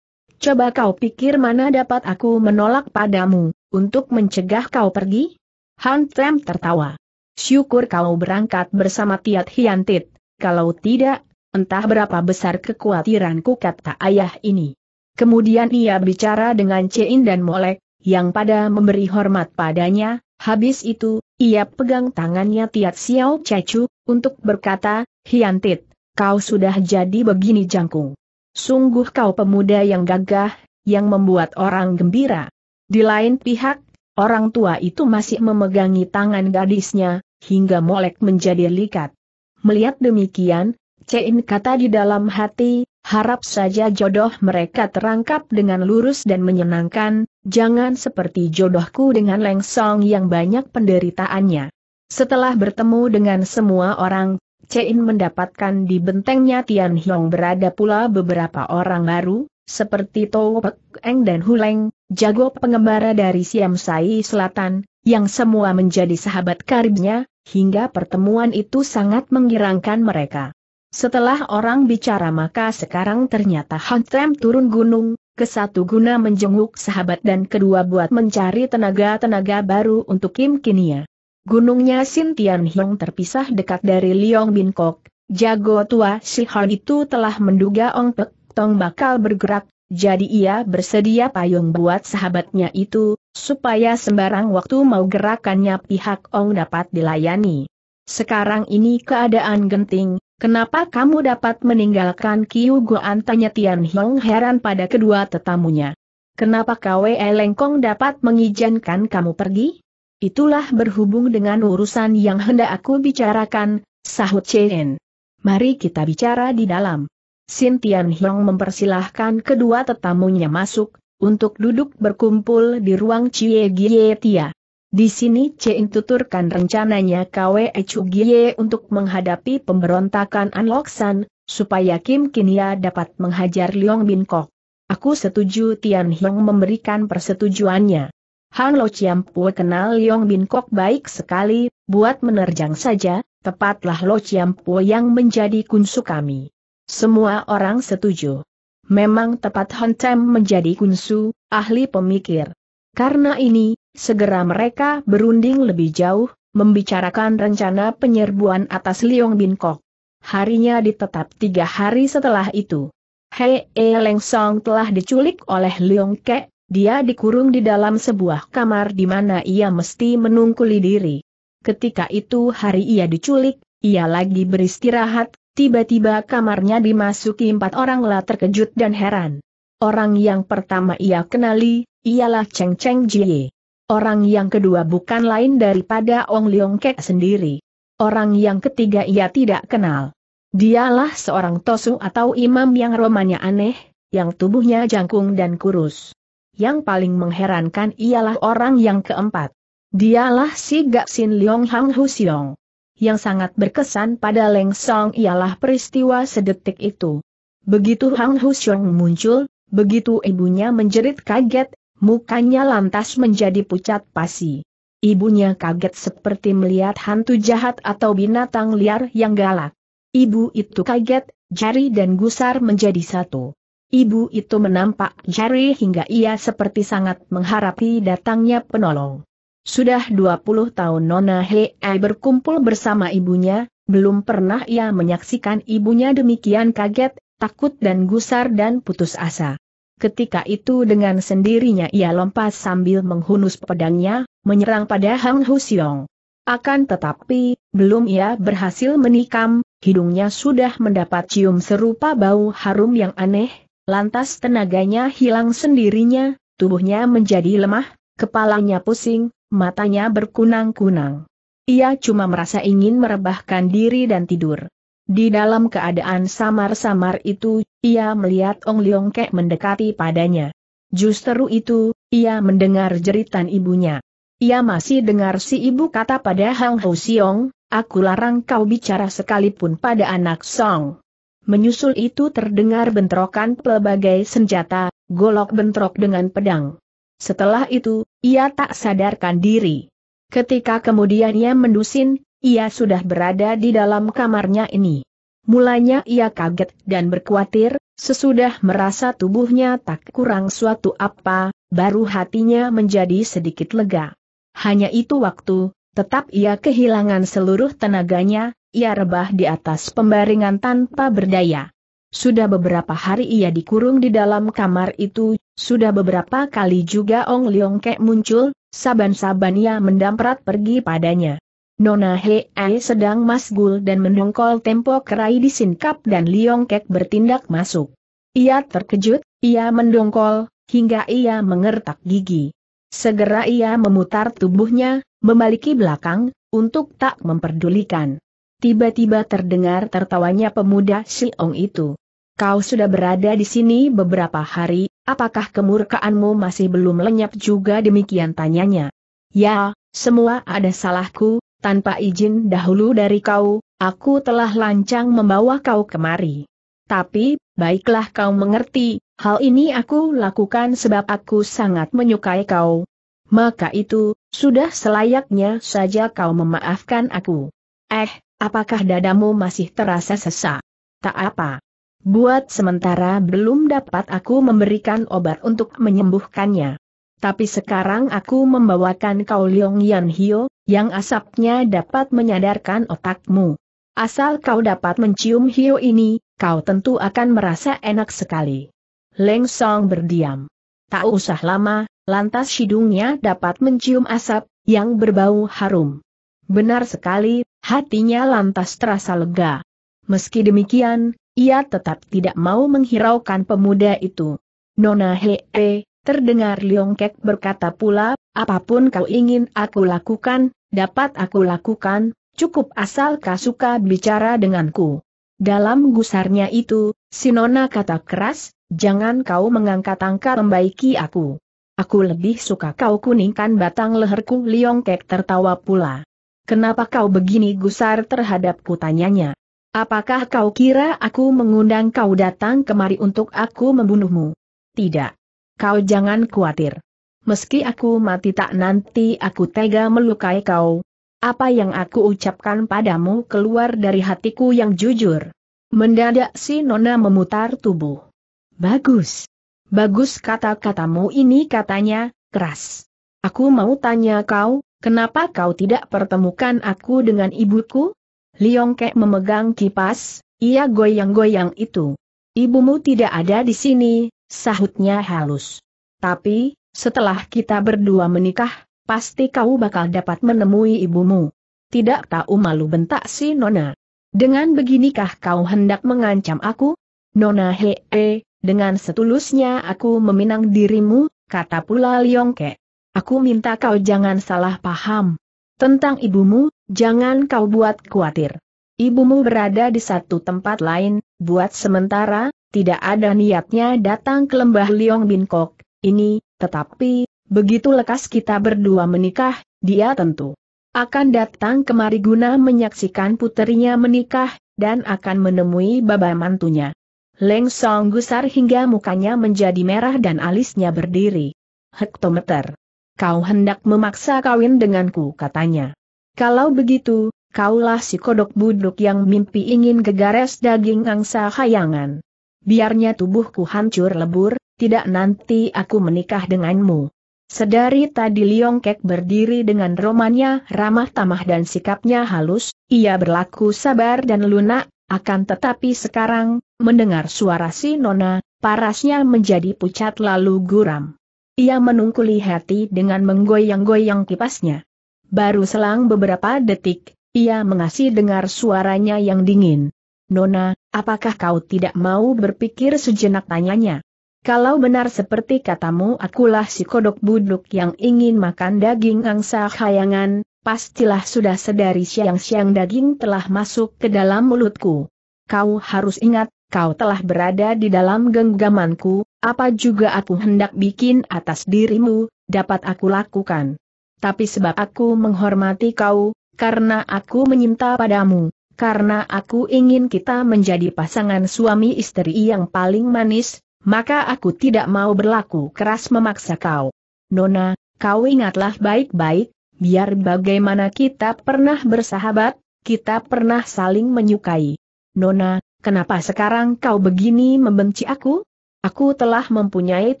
Coba kau pikir mana dapat aku menolak padamu, untuk mencegah kau pergi? Han Tem tertawa. Syukur kau berangkat bersama Tiat Hiantit, kalau tidak, Entah berapa besar kekhawatiranku kata ayah ini. Kemudian ia bicara dengan Cein dan Molek, yang pada memberi hormat padanya, habis itu, ia pegang tangannya Tiat Xiao Cecu, untuk berkata, Hiantit, kau sudah jadi begini jangkung. Sungguh kau pemuda yang gagah, yang membuat orang gembira. Di lain pihak, orang tua itu masih memegangi tangan gadisnya, hingga Molek menjadi likat. Melihat demikian, Cein kata di dalam hati, harap saja jodoh mereka terangkap dengan lurus dan menyenangkan, jangan seperti jodohku dengan Leng Song yang banyak penderitaannya. Setelah bertemu dengan semua orang, Cein mendapatkan di bentengnya Tian Hiong berada pula beberapa orang baru, seperti Tou Pek Eng dan Huleng, jago pengembara dari Siam Sai Selatan, yang semua menjadi sahabat karibnya, hingga pertemuan itu sangat menggirangkan mereka. Setelah orang bicara maka sekarang ternyata Hantrem turun gunung, ke satu guna menjenguk sahabat dan kedua buat mencari tenaga-tenaga baru untuk Kim Kinia. Gunungnya Sin Tian Hiong terpisah dekat dari Liong Bin Kok, jago tua si Han itu telah menduga Ong Pek Tong bakal bergerak, jadi ia bersedia payung buat sahabatnya itu, supaya sembarang waktu mau gerakannya pihak Ong dapat dilayani. Sekarang ini keadaan genting, Kenapa kamu dapat meninggalkan Kiu Goan? Tanya Tian Hong heran pada kedua tetamunya. Kenapa Kwe Lengkong dapat mengizinkan kamu pergi? Itulah berhubung dengan urusan yang hendak aku bicarakan, sahut Chen. Mari kita bicara di dalam. Sin Tian Hong mempersilahkan kedua tetamunya masuk, untuk duduk berkumpul di ruang Cie Gie Tia. Di sini Chen tuturkan rencananya Kwe Gie untuk menghadapi pemberontakan An Anloksan, supaya Kim Kinia dapat menghajar Leong Bin Kok. Aku setuju Tian Hiong memberikan persetujuannya. Hang Lo Chiam Pue kenal Leong Bin Kok baik sekali, buat menerjang saja, tepatlah Lo Chiam Pue yang menjadi kunsu kami. Semua orang setuju. Memang tepat Hon Tem menjadi kunsu, ahli pemikir. Karena ini, Segera mereka berunding lebih jauh, membicarakan rencana penyerbuan atas Liong Binkok. Harinya ditetap tiga hari setelah itu. Hei E Leng Song telah diculik oleh Liong Ke, dia dikurung di dalam sebuah kamar di mana ia mesti menungkuli diri. Ketika itu hari ia diculik, ia lagi beristirahat, tiba-tiba kamarnya dimasuki empat orang oranglah terkejut dan heran. Orang yang pertama ia kenali, ialah Cheng Cheng Jie. Orang yang kedua bukan lain daripada Ong Leong Kek sendiri. Orang yang ketiga ia tidak kenal. Dialah seorang tosu atau imam yang romanya aneh, yang tubuhnya jangkung dan kurus. Yang paling mengherankan ialah orang yang keempat. Dialah si Gaksin Leong Hang Husiong. Yang sangat berkesan pada Leng Song ialah peristiwa sedetik itu. Begitu Hang Husiong muncul, begitu ibunya menjerit kaget, mukanya lantas menjadi pucat pasi. Ibunya kaget seperti melihat hantu jahat atau binatang liar yang galak. Ibu itu kaget, jari dan gusar menjadi satu. Ibu itu menampak jari hingga ia seperti sangat mengharapi datangnya penolong. Sudah 20 tahun Nona Hei berkumpul bersama ibunya, belum pernah ia menyaksikan ibunya demikian kaget, takut dan gusar dan putus asa. Ketika itu dengan sendirinya ia lompat sambil menghunus pedangnya, menyerang pada Hang Husiong. Akan tetapi, belum ia berhasil menikam, hidungnya sudah mendapat cium serupa bau harum yang aneh, lantas tenaganya hilang sendirinya, tubuhnya menjadi lemah, kepalanya pusing, matanya berkunang-kunang. Ia cuma merasa ingin merebahkan diri dan tidur. Di dalam keadaan samar-samar itu, ia melihat Ong Leong Kek mendekati padanya. Justru itu, ia mendengar jeritan ibunya. Ia masih dengar si ibu kata pada Hang Ho Siong, aku larang kau bicara sekalipun pada anak Song. Menyusul itu terdengar bentrokan pelbagai senjata, golok bentrok dengan pedang. Setelah itu, ia tak sadarkan diri. Ketika kemudian ia mendusin, ia sudah berada di dalam kamarnya ini. Mulanya ia kaget dan berkhawatir, sesudah merasa tubuhnya tak kurang suatu apa, baru hatinya menjadi sedikit lega. Hanya itu waktu, tetap ia kehilangan seluruh tenaganya, ia rebah di atas pembaringan tanpa berdaya. Sudah beberapa hari ia dikurung di dalam kamar itu, sudah beberapa kali juga Ong Leong Kek muncul, saban-saban ia mendamprat pergi padanya. Nona Hei sedang masgul dan mendongkol tempo kerai di sinkap dan Liong Kek bertindak masuk. Ia terkejut, ia mendongkol, hingga ia mengertak gigi. Segera ia memutar tubuhnya, memiliki belakang, untuk tak memperdulikan. Tiba-tiba terdengar tertawanya pemuda Siong itu. Kau sudah berada di sini beberapa hari, apakah kemurkaanmu masih belum lenyap juga demikian tanyanya? Ya, semua ada salahku, tanpa izin dahulu dari kau, aku telah lancang membawa kau kemari. Tapi, baiklah kau mengerti, hal ini aku lakukan sebab aku sangat menyukai kau. Maka itu, sudah selayaknya saja kau memaafkan aku. Eh, apakah dadamu masih terasa sesak? Tak apa. Buat sementara belum dapat aku memberikan obat untuk menyembuhkannya. Tapi sekarang aku membawakan kau Leong Yan Hio, yang asapnya dapat menyadarkan otakmu. Asal kau dapat mencium Hio ini, kau tentu akan merasa enak sekali. Leng Song berdiam. Tak usah lama, lantas hidungnya dapat mencium asap, yang berbau harum. Benar sekali, hatinya lantas terasa lega. Meski demikian, ia tetap tidak mau menghiraukan pemuda itu. Nona Hee, Terdengar Liong Kek berkata pula, apapun kau ingin aku lakukan, dapat aku lakukan, cukup asal kau suka bicara denganku. Dalam gusarnya itu, Sinona kata keras, jangan kau mengangkat angka membaiki aku. Aku lebih suka kau kuningkan batang leherku Liong Kek tertawa pula. Kenapa kau begini gusar terhadapku tanyanya? Apakah kau kira aku mengundang kau datang kemari untuk aku membunuhmu? Tidak kau jangan khawatir. Meski aku mati tak nanti aku tega melukai kau. Apa yang aku ucapkan padamu keluar dari hatiku yang jujur. Mendadak si Nona memutar tubuh. Bagus. Bagus kata-katamu ini katanya, keras. Aku mau tanya kau, kenapa kau tidak pertemukan aku dengan ibuku? Liongke memegang kipas, ia goyang-goyang itu. Ibumu tidak ada di sini, Sahutnya halus. Tapi, setelah kita berdua menikah, pasti kau bakal dapat menemui ibumu. Tidak tahu malu bentak si Nona. Dengan beginikah kau hendak mengancam aku? Nona hee, -he, dengan setulusnya aku meminang dirimu, kata pula Liongke. Aku minta kau jangan salah paham. Tentang ibumu, jangan kau buat khawatir. Ibumu berada di satu tempat lain, buat sementara, tidak ada niatnya datang ke lembah Liong Kok. ini, tetapi, begitu lekas kita berdua menikah, dia tentu akan datang kemari guna menyaksikan puterinya menikah, dan akan menemui baba mantunya. Leng Song gusar hingga mukanya menjadi merah dan alisnya berdiri. Hektometer. Kau hendak memaksa kawin denganku katanya. Kalau begitu, kaulah si kodok buduk yang mimpi ingin gegares daging angsa hayangan biarnya tubuhku hancur lebur, tidak nanti aku menikah denganmu. Sedari tadi Liong Kek berdiri dengan romannya ramah tamah dan sikapnya halus, ia berlaku sabar dan lunak, akan tetapi sekarang, mendengar suara si Nona, parasnya menjadi pucat lalu guram. Ia menungkuli hati dengan menggoyang-goyang kipasnya. Baru selang beberapa detik, ia mengasih dengar suaranya yang dingin. Nona, apakah kau tidak mau berpikir sejenak tanyanya? Kalau benar seperti katamu akulah si kodok buduk yang ingin makan daging angsa khayangan, pastilah sudah sedari siang-siang daging telah masuk ke dalam mulutku. Kau harus ingat, kau telah berada di dalam genggamanku, apa juga aku hendak bikin atas dirimu, dapat aku lakukan. Tapi sebab aku menghormati kau, karena aku menyinta padamu, karena aku ingin kita menjadi pasangan suami istri yang paling manis, maka aku tidak mau berlaku keras memaksa kau. Nona, kau ingatlah baik-baik, biar bagaimana kita pernah bersahabat, kita pernah saling menyukai. Nona, kenapa sekarang kau begini membenci aku? Aku telah mempunyai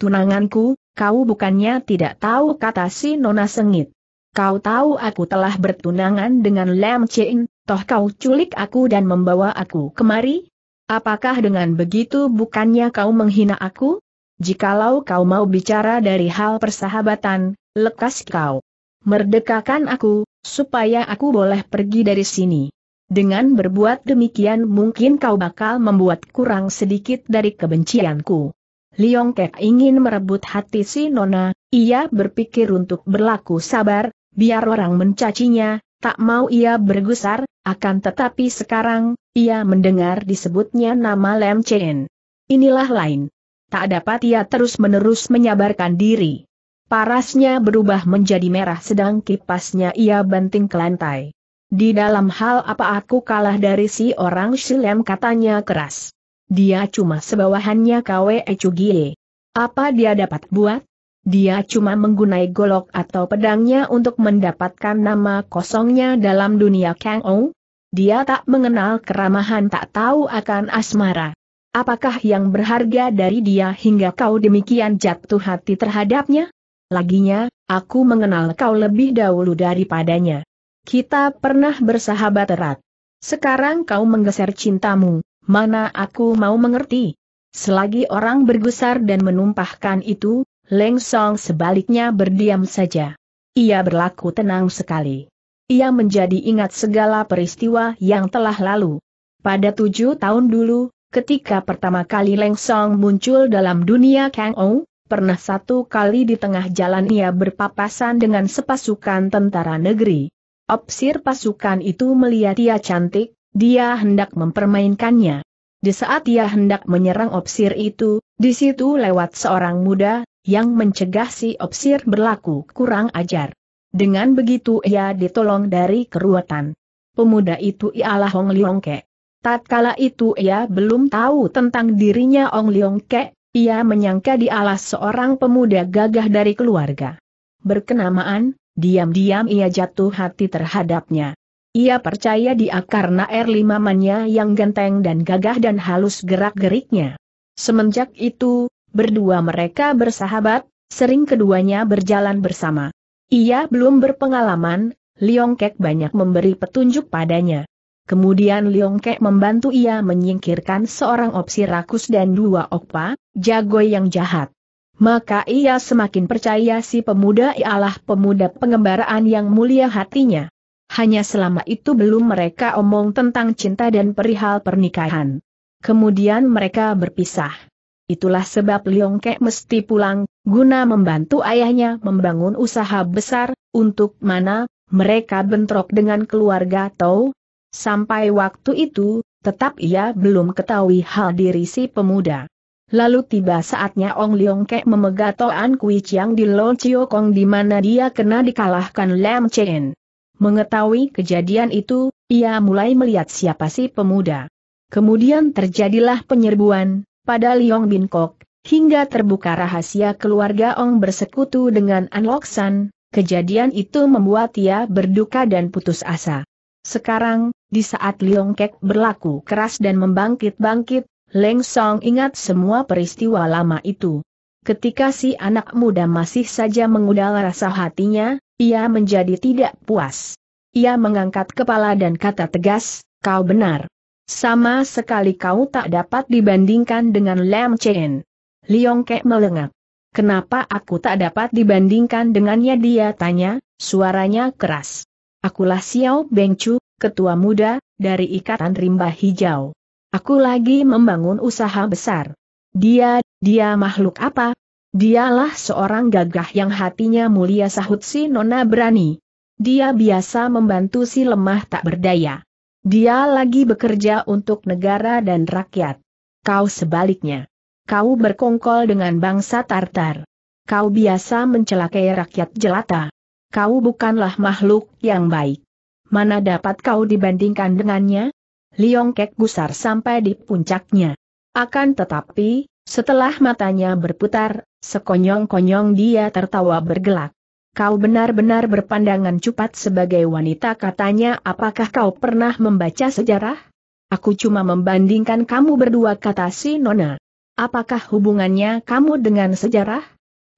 tunanganku, kau bukannya tidak tahu kata si Nona sengit. Kau tahu aku telah bertunangan dengan Lam Ching, Toh kau culik aku dan membawa aku kemari? Apakah dengan begitu bukannya kau menghina aku? Jikalau kau mau bicara dari hal persahabatan, lekas kau. Merdekakan aku, supaya aku boleh pergi dari sini. Dengan berbuat demikian mungkin kau bakal membuat kurang sedikit dari kebencianku. Liong Kek ingin merebut hati si Nona, ia berpikir untuk berlaku sabar, biar orang mencacinya, tak mau ia bergusar, akan tetapi sekarang, ia mendengar disebutnya nama Lem Chen. Inilah lain. Tak dapat ia terus-menerus menyabarkan diri. Parasnya berubah menjadi merah sedang kipasnya ia banting ke lantai. Di dalam hal apa aku kalah dari si orang Silem katanya keras. Dia cuma sebawahannya KW Ecugie. Apa dia dapat buat? Dia cuma menggunai golok atau pedangnya untuk mendapatkan nama kosongnya dalam dunia Kang Ou, dia tak mengenal keramahan tak tahu akan asmara. Apakah yang berharga dari dia hingga kau demikian jatuh hati terhadapnya? Laginya, aku mengenal kau lebih dahulu daripadanya. Kita pernah bersahabat erat. Sekarang kau menggeser cintamu, mana aku mau mengerti? Selagi orang bergusar dan menumpahkan itu, Leng Song sebaliknya berdiam saja. Ia berlaku tenang sekali. Ia menjadi ingat segala peristiwa yang telah lalu. Pada tujuh tahun dulu, ketika pertama kali Leng Song muncul dalam dunia Kang Ou, pernah satu kali di tengah jalan ia berpapasan dengan sepasukan tentara negeri. Opsir pasukan itu melihat ia cantik, dia hendak mempermainkannya. Di saat ia hendak menyerang opsir itu, di situ lewat seorang muda, yang mencegah si opsir berlaku kurang ajar. Dengan begitu ia ditolong dari keruatan. Pemuda itu ialah Hong Leong Ke. Tatkala itu ia belum tahu tentang dirinya Ong Leong Ke, ia menyangka dialah seorang pemuda gagah dari keluarga. Berkenamaan, diam-diam ia jatuh hati terhadapnya. Ia percaya dia karena air limamannya yang genteng dan gagah dan halus gerak-geriknya. Semenjak itu, berdua mereka bersahabat, sering keduanya berjalan bersama. Ia belum berpengalaman, Liong Kek banyak memberi petunjuk padanya. Kemudian Liong Kek membantu ia menyingkirkan seorang opsi rakus dan dua opa jago yang jahat. Maka ia semakin percaya si pemuda ialah pemuda pengembaraan yang mulia hatinya. Hanya selama itu belum mereka omong tentang cinta dan perihal pernikahan. Kemudian mereka berpisah. Itulah sebab Liong Kek mesti pulang, guna membantu ayahnya membangun usaha besar, untuk mana, mereka bentrok dengan keluarga Tau. Sampai waktu itu, tetap ia belum ketahui hal diri si pemuda. Lalu tiba saatnya Ong Liong Kek memegat Toan Kui Chiang di Lo Chio Kong di mana dia kena dikalahkan Lam Chen. Mengetahui kejadian itu, ia mulai melihat siapa si pemuda. Kemudian terjadilah penyerbuan, pada Liong Bin Kok, hingga terbuka rahasia keluarga Ong bersekutu dengan An San, kejadian itu membuat ia berduka dan putus asa. Sekarang, di saat Liong Kek berlaku keras dan membangkit-bangkit, Leng Song ingat semua peristiwa lama itu. Ketika si anak muda masih saja mengudal rasa hatinya, ia menjadi tidak puas. Ia mengangkat kepala dan kata tegas, kau benar. Sama sekali kau tak dapat dibandingkan dengan Lam Chen. Liong Kek melengak. Kenapa aku tak dapat dibandingkan dengannya dia tanya, suaranya keras. Akulah Xiao Bengcu, ketua muda, dari Ikatan Rimba Hijau. Aku lagi membangun usaha besar. Dia, dia makhluk apa? Dialah seorang gagah yang hatinya mulia sahut si nona berani. Dia biasa membantu si lemah tak berdaya. Dia lagi bekerja untuk negara dan rakyat. Kau sebaliknya. Kau berkongkol dengan bangsa Tartar. Kau biasa mencelakai rakyat jelata. Kau bukanlah makhluk yang baik. Mana dapat kau dibandingkan dengannya? Liong Kek gusar sampai di puncaknya. Akan tetapi, setelah matanya berputar, sekonyong-konyong dia tertawa bergelak. Kau benar-benar berpandangan cupat sebagai wanita katanya apakah kau pernah membaca sejarah? Aku cuma membandingkan kamu berdua kata si Nona. Apakah hubungannya kamu dengan sejarah?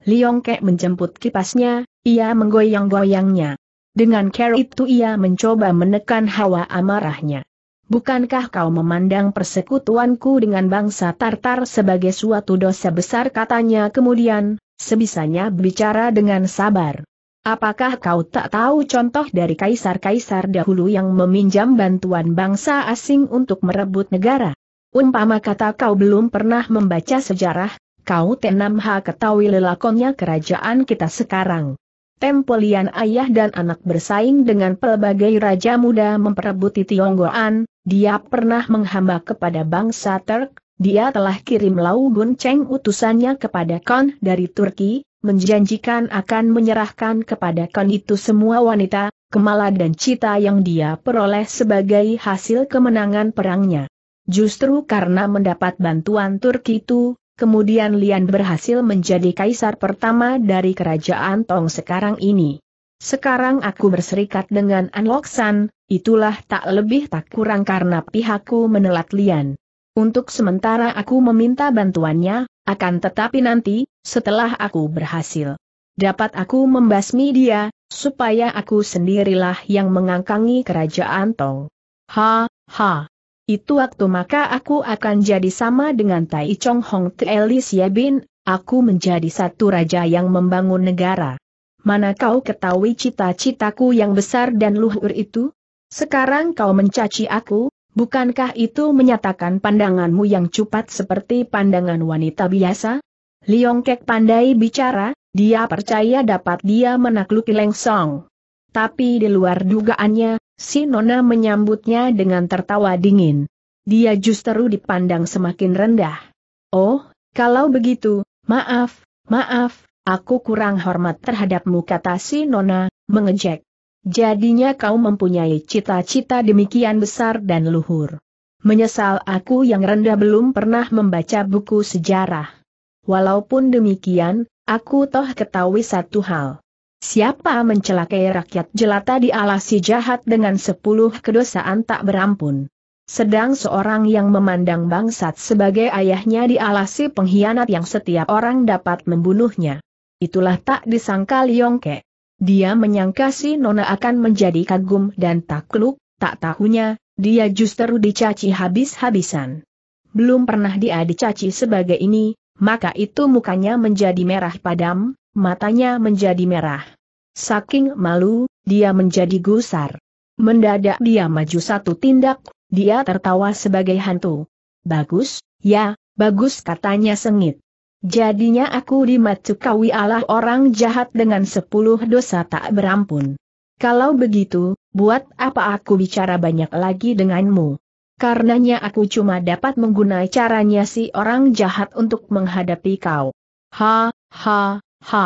Liong Kek menjemput kipasnya, ia menggoyang-goyangnya. Dengan care itu ia mencoba menekan hawa amarahnya. Bukankah kau memandang persekutuanku dengan bangsa Tartar sebagai suatu dosa besar katanya kemudian, sebisanya bicara dengan sabar. Apakah kau tak tahu contoh dari kaisar-kaisar dahulu yang meminjam bantuan bangsa asing untuk merebut negara? Umpama kata kau belum pernah membaca sejarah, kau tenamha ketahui lelakonnya kerajaan kita sekarang. Tempolian ayah dan anak bersaing dengan pelbagai raja muda memperebuti Tionggoan, dia pernah menghamba kepada bangsa Turk, dia telah kirim Lau Gun Cheng utusannya kepada Khan dari Turki, menjanjikan akan menyerahkan kepada kan itu semua wanita, kemala dan cita yang dia peroleh sebagai hasil kemenangan perangnya. Justru karena mendapat bantuan Turki itu, kemudian Lian berhasil menjadi kaisar pertama dari kerajaan Tong sekarang ini. Sekarang aku berserikat dengan An Anloksan, itulah tak lebih tak kurang karena pihakku menelat Lian. Untuk sementara aku meminta bantuannya, akan tetapi nanti, setelah aku berhasil. Dapat aku membasmi dia, supaya aku sendirilah yang mengangkangi kerajaan Tong. Ha, ha. Itu waktu maka aku akan jadi sama dengan Tai Chong Hong Sia Yebin, aku menjadi satu raja yang membangun negara. Mana kau ketahui cita-citaku yang besar dan luhur itu? Sekarang kau mencaci aku, bukankah itu menyatakan pandanganmu yang cupat seperti pandangan wanita biasa? Liong Kek pandai bicara, dia percaya dapat dia menakluki Leng Song. Tapi di luar dugaannya, si Nona menyambutnya dengan tertawa dingin. Dia justru dipandang semakin rendah. Oh, kalau begitu, maaf, maaf, aku kurang hormat terhadapmu kata si Nona, mengejek. Jadinya kau mempunyai cita-cita demikian besar dan luhur. Menyesal aku yang rendah belum pernah membaca buku sejarah. Walaupun demikian, aku toh ketahui satu hal. Siapa mencelakai rakyat jelata dialasi jahat dengan sepuluh kedosaan tak berampun. Sedang seorang yang memandang bangsat sebagai ayahnya dialasi pengkhianat yang setiap orang dapat membunuhnya. Itulah tak disangka Liongke. Dia menyangka si Nona akan menjadi kagum dan takluk, tak tahunya, dia justru dicaci habis-habisan. Belum pernah dia dicaci sebagai ini, maka itu mukanya menjadi merah padam, matanya menjadi merah. Saking malu, dia menjadi gusar. Mendadak dia maju satu tindak, dia tertawa sebagai hantu. Bagus, ya, bagus katanya sengit. Jadinya aku dimacukawi Allah orang jahat dengan sepuluh dosa tak berampun. Kalau begitu, buat apa aku bicara banyak lagi denganmu? Karenanya aku cuma dapat menggunai caranya si orang jahat untuk menghadapi kau. Ha, ha, ha.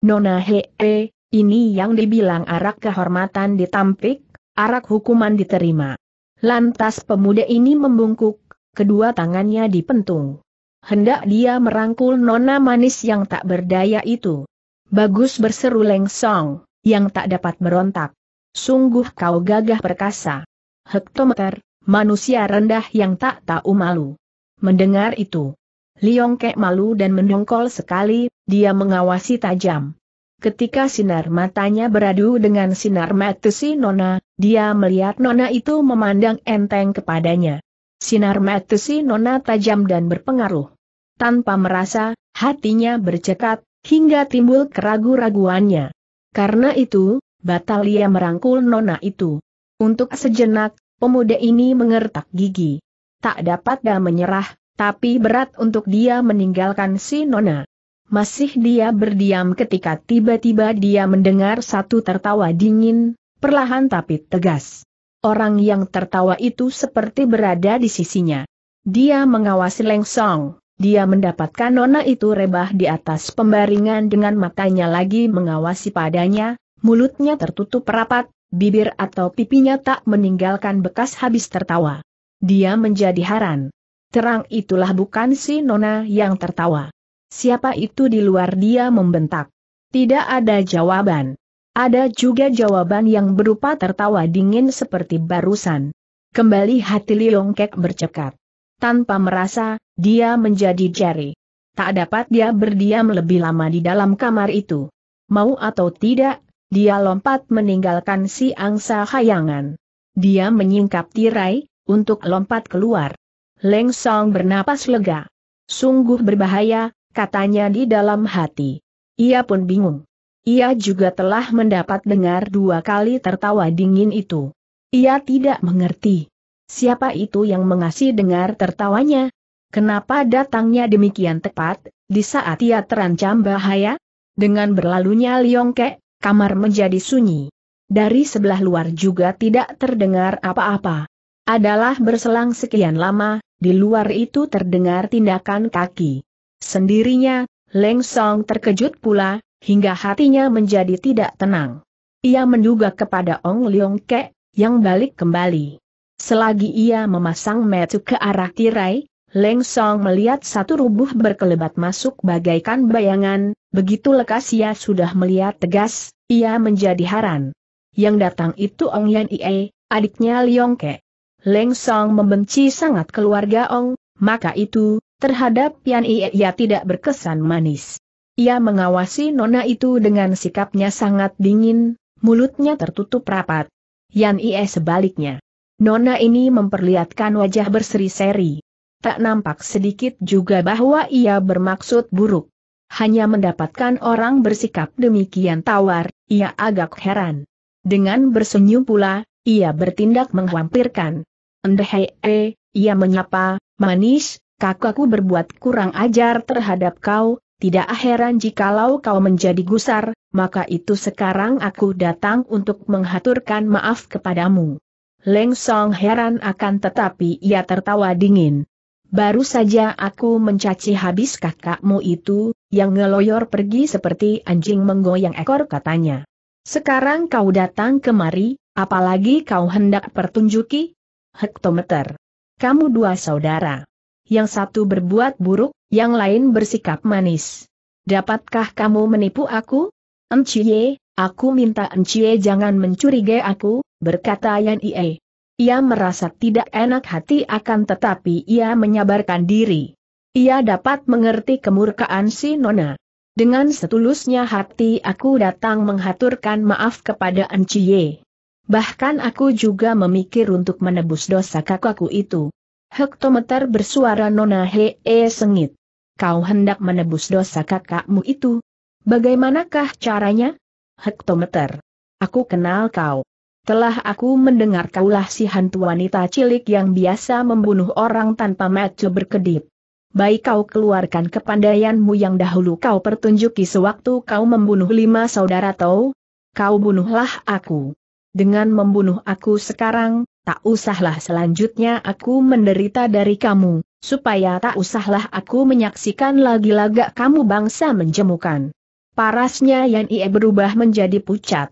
Nona he, he ini yang dibilang arak kehormatan ditampik, arak hukuman diterima. Lantas pemuda ini membungkuk, kedua tangannya dipentung. Hendak dia merangkul nona manis yang tak berdaya itu. Bagus berseru lengsong, yang tak dapat berontak. Sungguh kau gagah perkasa. Hektometer, manusia rendah yang tak tahu malu. Mendengar itu, Liong Kek malu dan mendongkol sekali, dia mengawasi tajam. Ketika sinar matanya beradu dengan sinar mata si Nona, dia melihat Nona itu memandang enteng kepadanya. Sinar mata si Nona tajam dan berpengaruh. Tanpa merasa, hatinya bercekat, hingga timbul keragu-raguannya. Karena itu, batal ia merangkul Nona itu. Untuk sejenak, Pemuda ini mengertak gigi. Tak dapat dia menyerah, tapi berat untuk dia meninggalkan si Nona. Masih dia berdiam ketika tiba-tiba dia mendengar satu tertawa dingin, perlahan tapi tegas. Orang yang tertawa itu seperti berada di sisinya. Dia mengawasi Lengsong, dia mendapatkan Nona itu rebah di atas pembaringan dengan matanya lagi mengawasi padanya, mulutnya tertutup rapat, bibir atau pipinya tak meninggalkan bekas habis tertawa. Dia menjadi heran. Terang itulah bukan si Nona yang tertawa. Siapa itu di luar dia membentak. Tidak ada jawaban. Ada juga jawaban yang berupa tertawa dingin seperti barusan. Kembali hati Liong Kek bercekat. Tanpa merasa, dia menjadi jari. Tak dapat dia berdiam lebih lama di dalam kamar itu. Mau atau tidak, dia lompat meninggalkan si angsa khayangan. Dia menyingkap tirai, untuk lompat keluar. Leng Song bernapas lega. Sungguh berbahaya, katanya di dalam hati. Ia pun bingung. Ia juga telah mendapat dengar dua kali tertawa dingin itu. Ia tidak mengerti. Siapa itu yang mengasih dengar tertawanya? Kenapa datangnya demikian tepat, di saat ia terancam bahaya? Dengan berlalunya Kek, kamar menjadi sunyi. Dari sebelah luar juga tidak terdengar apa-apa. Adalah berselang sekian lama, di luar itu terdengar tindakan kaki. Sendirinya, Leng Song terkejut pula, hingga hatinya menjadi tidak tenang. Ia menduga kepada Ong Leong Ke, yang balik kembali. Selagi ia memasang metu ke arah tirai, Leng Song melihat satu rubuh berkelebat masuk bagaikan bayangan, Begitu lekas ia sudah melihat tegas, ia menjadi haran. Yang datang itu Ong Yan Ie, adiknya Liong Ke. Leng Song membenci sangat keluarga Ong, maka itu, terhadap Yan Ie ia tidak berkesan manis. Ia mengawasi nona itu dengan sikapnya sangat dingin, mulutnya tertutup rapat. Yan Ie sebaliknya. Nona ini memperlihatkan wajah berseri-seri. Tak nampak sedikit juga bahwa ia bermaksud buruk hanya mendapatkan orang bersikap demikian tawar, ia agak heran. Dengan bersenyum pula, ia bertindak menghampirkan. Endehe, eh, ia menyapa, manis, kakakku berbuat kurang ajar terhadap kau, tidak heran jikalau kau menjadi gusar, maka itu sekarang aku datang untuk menghaturkan maaf kepadamu. Leng Song heran akan tetapi ia tertawa dingin. Baru saja aku mencaci habis kakakmu itu, yang ngeloyor pergi seperti anjing menggoyang ekor katanya. Sekarang kau datang kemari, apalagi kau hendak pertunjuki? Hektometer. Kamu dua saudara. Yang satu berbuat buruk, yang lain bersikap manis. Dapatkah kamu menipu aku? Enciye, aku minta Enciye jangan mencurigai aku, berkata Yan Ie. Ia merasa tidak enak hati akan tetapi ia menyabarkan diri. Ia dapat mengerti kemurkaan si Nona. Dengan setulusnya hati aku datang menghaturkan maaf kepada Anciye. Bahkan aku juga memikir untuk menebus dosa kakakku itu. Hektometer bersuara Nona Hee sengit. Kau hendak menebus dosa kakakmu itu? Bagaimanakah caranya? Hektometer. Aku kenal kau. Telah aku mendengar kaulah si hantu wanita cilik yang biasa membunuh orang tanpa mata berkedip. Baik kau keluarkan kepandaianmu yang dahulu kau pertunjuki sewaktu kau membunuh lima saudara Tau. Kau bunuhlah aku. Dengan membunuh aku sekarang, tak usahlah selanjutnya aku menderita dari kamu, supaya tak usahlah aku menyaksikan lagi lagak kamu bangsa menjemukan. Parasnya Yan Ie berubah menjadi pucat.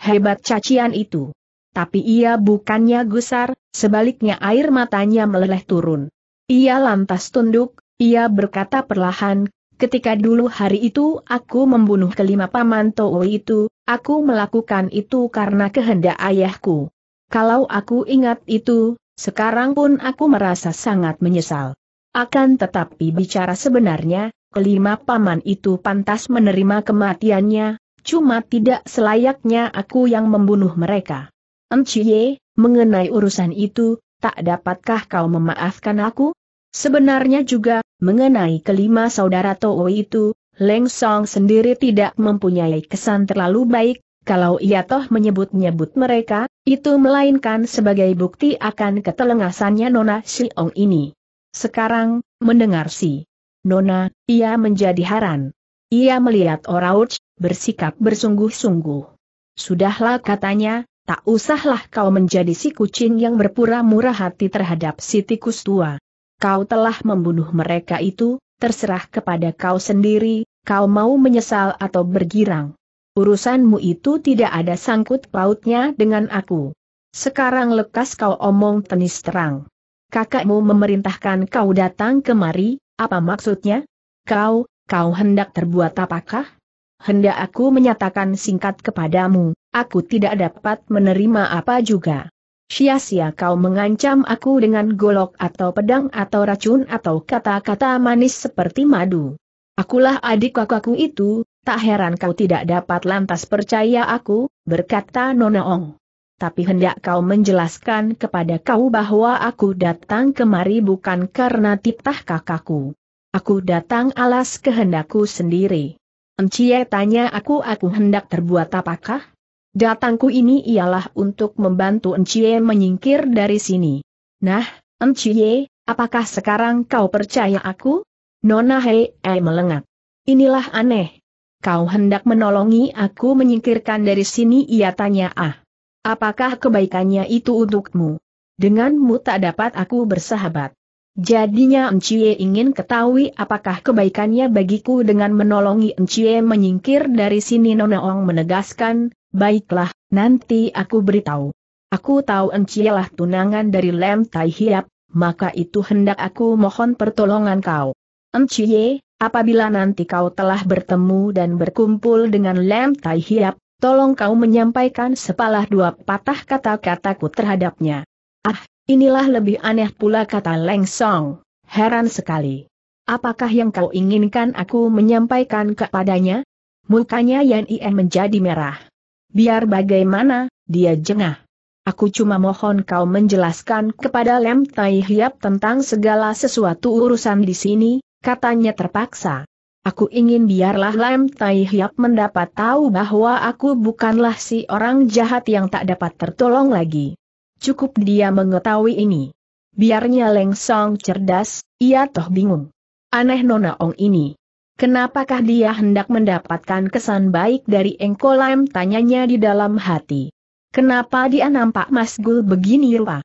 Hebat cacian itu. Tapi ia bukannya gusar, sebaliknya air matanya meleleh turun. Ia lantas tunduk, ia berkata perlahan, ketika dulu hari itu aku membunuh kelima paman Towo itu, aku melakukan itu karena kehendak ayahku. Kalau aku ingat itu, sekarang pun aku merasa sangat menyesal. Akan tetapi bicara sebenarnya, kelima paman itu pantas menerima kematiannya, Cuma tidak selayaknya aku yang membunuh mereka. Enciye, mengenai urusan itu, tak dapatkah kau memaafkan aku? Sebenarnya juga, mengenai kelima saudara Too itu, Leng Song sendiri tidak mempunyai kesan terlalu baik, kalau ia toh menyebut-nyebut mereka, itu melainkan sebagai bukti akan ketelengasannya Nona Siong ini. Sekarang, mendengar si Nona, ia menjadi haran. Ia melihat Orauch, bersikap bersungguh-sungguh. Sudahlah katanya, tak usahlah kau menjadi si kucing yang berpura-murah hati terhadap si tikus tua. Kau telah membunuh mereka itu, terserah kepada kau sendiri, kau mau menyesal atau bergirang. Urusanmu itu tidak ada sangkut pautnya dengan aku. Sekarang lekas kau omong tenis terang. Kakakmu memerintahkan kau datang kemari, apa maksudnya? Kau, Kau hendak terbuat apakah? Hendak aku menyatakan singkat kepadamu, aku tidak dapat menerima apa juga. Sia-sia kau mengancam aku dengan golok atau pedang atau racun atau kata-kata manis seperti madu. Akulah adik kakakku itu, tak heran kau tidak dapat lantas percaya aku, berkata Nona Ong. Tapi hendak kau menjelaskan kepada kau bahwa aku datang kemari bukan karena titah kakakku. Aku datang alas kehendakku sendiri. Encie tanya aku aku hendak terbuat apakah? Datangku ini ialah untuk membantu Encie menyingkir dari sini. Nah, Encie, apakah sekarang kau percaya aku? Nona Hei -e melengak. Inilah aneh. Kau hendak menolongi aku menyingkirkan dari sini ia tanya ah. Apakah kebaikannya itu untukmu? Denganmu tak dapat aku bersahabat. Jadinya Encie ingin ketahui apakah kebaikannya bagiku dengan menolongi Encie menyingkir dari sini Nonoong menegaskan, baiklah, nanti aku beritahu. Aku tahu Encie lah tunangan dari Lem Tai Hiap, maka itu hendak aku mohon pertolongan kau. Encie, apabila nanti kau telah bertemu dan berkumpul dengan Lem Tai Hiap, tolong kau menyampaikan sepalah dua patah kata-kataku terhadapnya. Ah, Inilah lebih aneh pula kata Leng Song. Heran sekali. Apakah yang kau inginkan aku menyampaikan kepadanya? Mukanya Yan Ien menjadi merah. Biar bagaimana, dia jengah. Aku cuma mohon kau menjelaskan kepada Lem Tai Hiap tentang segala sesuatu urusan di sini, katanya terpaksa. Aku ingin biarlah Lem Tai Hiap mendapat tahu bahwa aku bukanlah si orang jahat yang tak dapat tertolong lagi cukup dia mengetahui ini. Biarnya Leng Song cerdas, ia toh bingung. Aneh Nona Ong ini. Kenapakah dia hendak mendapatkan kesan baik dari Engko Lam tanyanya di dalam hati. Kenapa dia nampak mas gul begini rupa?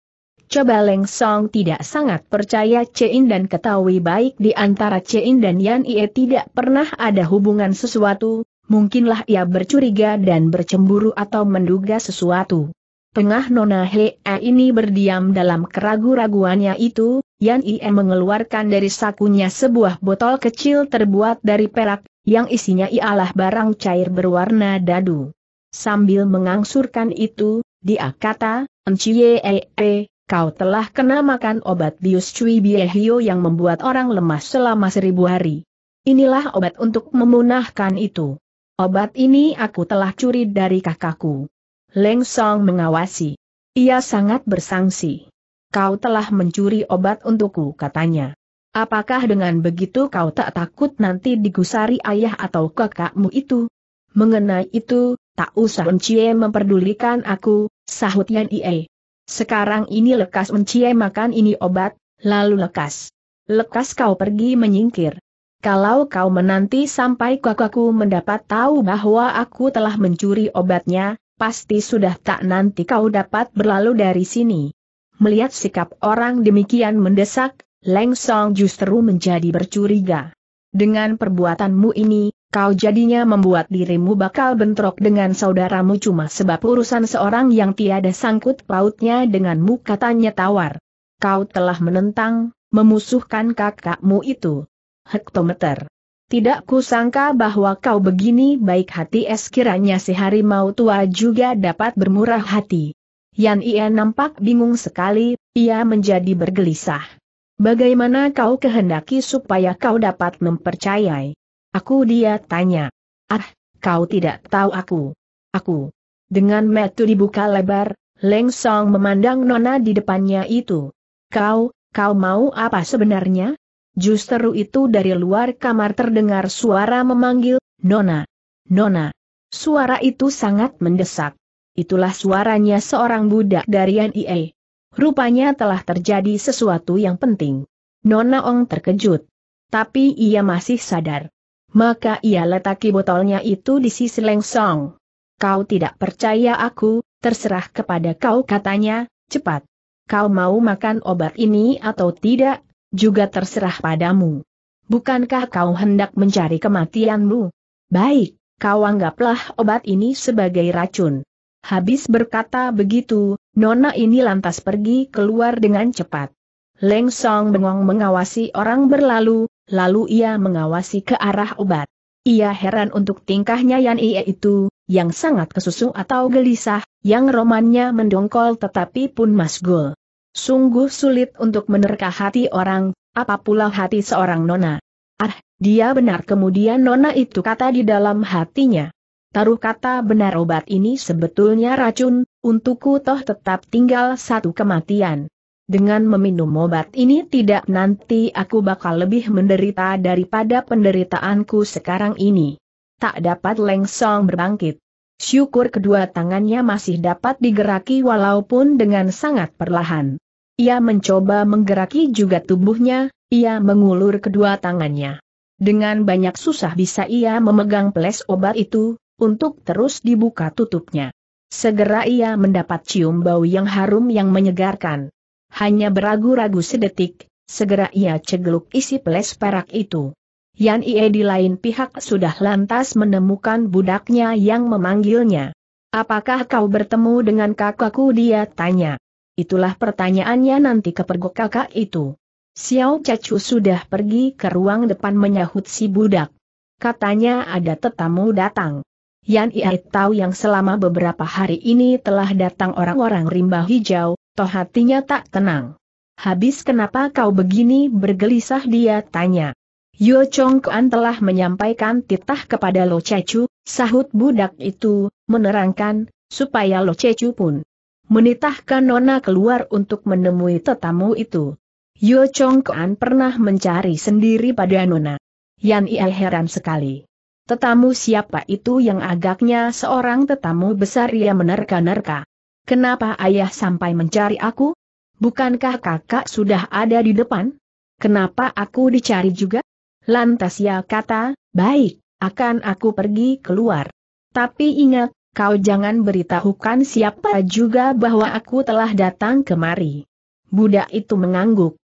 Coba Leng Song tidak sangat percaya Cein dan ketahui baik di antara Cein dan Yan Ie tidak pernah ada hubungan sesuatu, mungkinlah ia bercuriga dan bercemburu atau menduga sesuatu. Tengah Nona e ini berdiam dalam keragu-raguannya itu, Yan Ie mengeluarkan dari sakunya sebuah botol kecil terbuat dari perak, yang isinya ialah barang cair berwarna dadu. Sambil mengangsurkan itu, dia kata, Enciye e, eh, eh, kau telah kena makan obat bius Cui Biehio yang membuat orang lemas selama seribu hari. Inilah obat untuk memunahkan itu. Obat ini aku telah curi dari kakakku. Leng Song mengawasi. Ia sangat bersangsi. Kau telah mencuri obat untukku katanya. Apakah dengan begitu kau tak takut nanti digusari ayah atau kakakmu itu? Mengenai itu, tak usah Encie memperdulikan aku, sahut Yan Ie. Sekarang ini lekas Encie makan ini obat, lalu lekas. Lekas kau pergi menyingkir. Kalau kau menanti sampai kakakku mendapat tahu bahwa aku telah mencuri obatnya, pasti sudah tak nanti kau dapat berlalu dari sini. Melihat sikap orang demikian mendesak, Leng Song justru menjadi bercuriga. Dengan perbuatanmu ini, kau jadinya membuat dirimu bakal bentrok dengan saudaramu cuma sebab urusan seorang yang tiada sangkut pautnya denganmu katanya tawar. Kau telah menentang, memusuhkan kakakmu itu. Hektometer tidak kusangka bahwa kau begini baik hati es kiranya si harimau tua juga dapat bermurah hati. Yan Ie nampak bingung sekali, ia menjadi bergelisah. Bagaimana kau kehendaki supaya kau dapat mempercayai? Aku dia tanya. Ah, kau tidak tahu aku. Aku. Dengan metu dibuka lebar, Leng Song memandang nona di depannya itu. Kau, kau mau apa sebenarnya? Justru itu dari luar kamar terdengar suara memanggil, Nona. Nona. Suara itu sangat mendesak. Itulah suaranya seorang budak dari NIA. Rupanya telah terjadi sesuatu yang penting. Nona Ong terkejut. Tapi ia masih sadar. Maka ia letaki botolnya itu di sisi lengsong. Kau tidak percaya aku, terserah kepada kau katanya, cepat. Kau mau makan obat ini atau tidak? juga terserah padamu. Bukankah kau hendak mencari kematianmu? Baik, kau anggaplah obat ini sebagai racun. Habis berkata begitu, Nona ini lantas pergi keluar dengan cepat. Leng Song bengong mengawasi orang berlalu, lalu ia mengawasi ke arah obat. Ia heran untuk tingkahnya Yan Ie itu, yang sangat kesusu atau gelisah, yang romannya mendongkol tetapi pun masgul. Sungguh sulit untuk menerka hati orang, apapula hati seorang nona. Ah, dia benar kemudian nona itu kata di dalam hatinya. Taruh kata benar obat ini sebetulnya racun, untukku toh tetap tinggal satu kematian. Dengan meminum obat ini tidak nanti aku bakal lebih menderita daripada penderitaanku sekarang ini. Tak dapat lengsong berbangkit. Syukur kedua tangannya masih dapat digeraki walaupun dengan sangat perlahan. Ia mencoba menggeraki juga tubuhnya, ia mengulur kedua tangannya. Dengan banyak susah bisa ia memegang peles obat itu, untuk terus dibuka tutupnya. Segera ia mendapat cium bau yang harum yang menyegarkan. Hanya beragu-ragu sedetik, segera ia cegeluk isi peles perak itu. Yan Ie di lain pihak sudah lantas menemukan budaknya yang memanggilnya. Apakah kau bertemu dengan kakakku dia tanya. Itulah pertanyaannya nanti kepergok kakak itu. Xiao Cacu sudah pergi ke ruang depan menyahut si budak. Katanya ada tetamu datang. Yan Iai tahu yang selama beberapa hari ini telah datang orang-orang rimba hijau, toh hatinya tak tenang. Habis kenapa kau begini bergelisah dia tanya. Yo Chong Kuan telah menyampaikan titah kepada Lo Cecu, sahut budak itu, menerangkan, supaya Lo Cecu pun menitahkan Nona keluar untuk menemui tetamu itu. Yo Chong Kuan pernah mencari sendiri pada Nona. Yan Ia heran sekali. Tetamu siapa itu yang agaknya seorang tetamu besar ia menerka-nerka. Kenapa ayah sampai mencari aku? Bukankah kakak sudah ada di depan? Kenapa aku dicari juga? Lantas ia kata, baik, akan aku pergi keluar. Tapi ingat, kau jangan beritahukan siapa juga bahwa aku telah datang kemari. Budak itu mengangguk.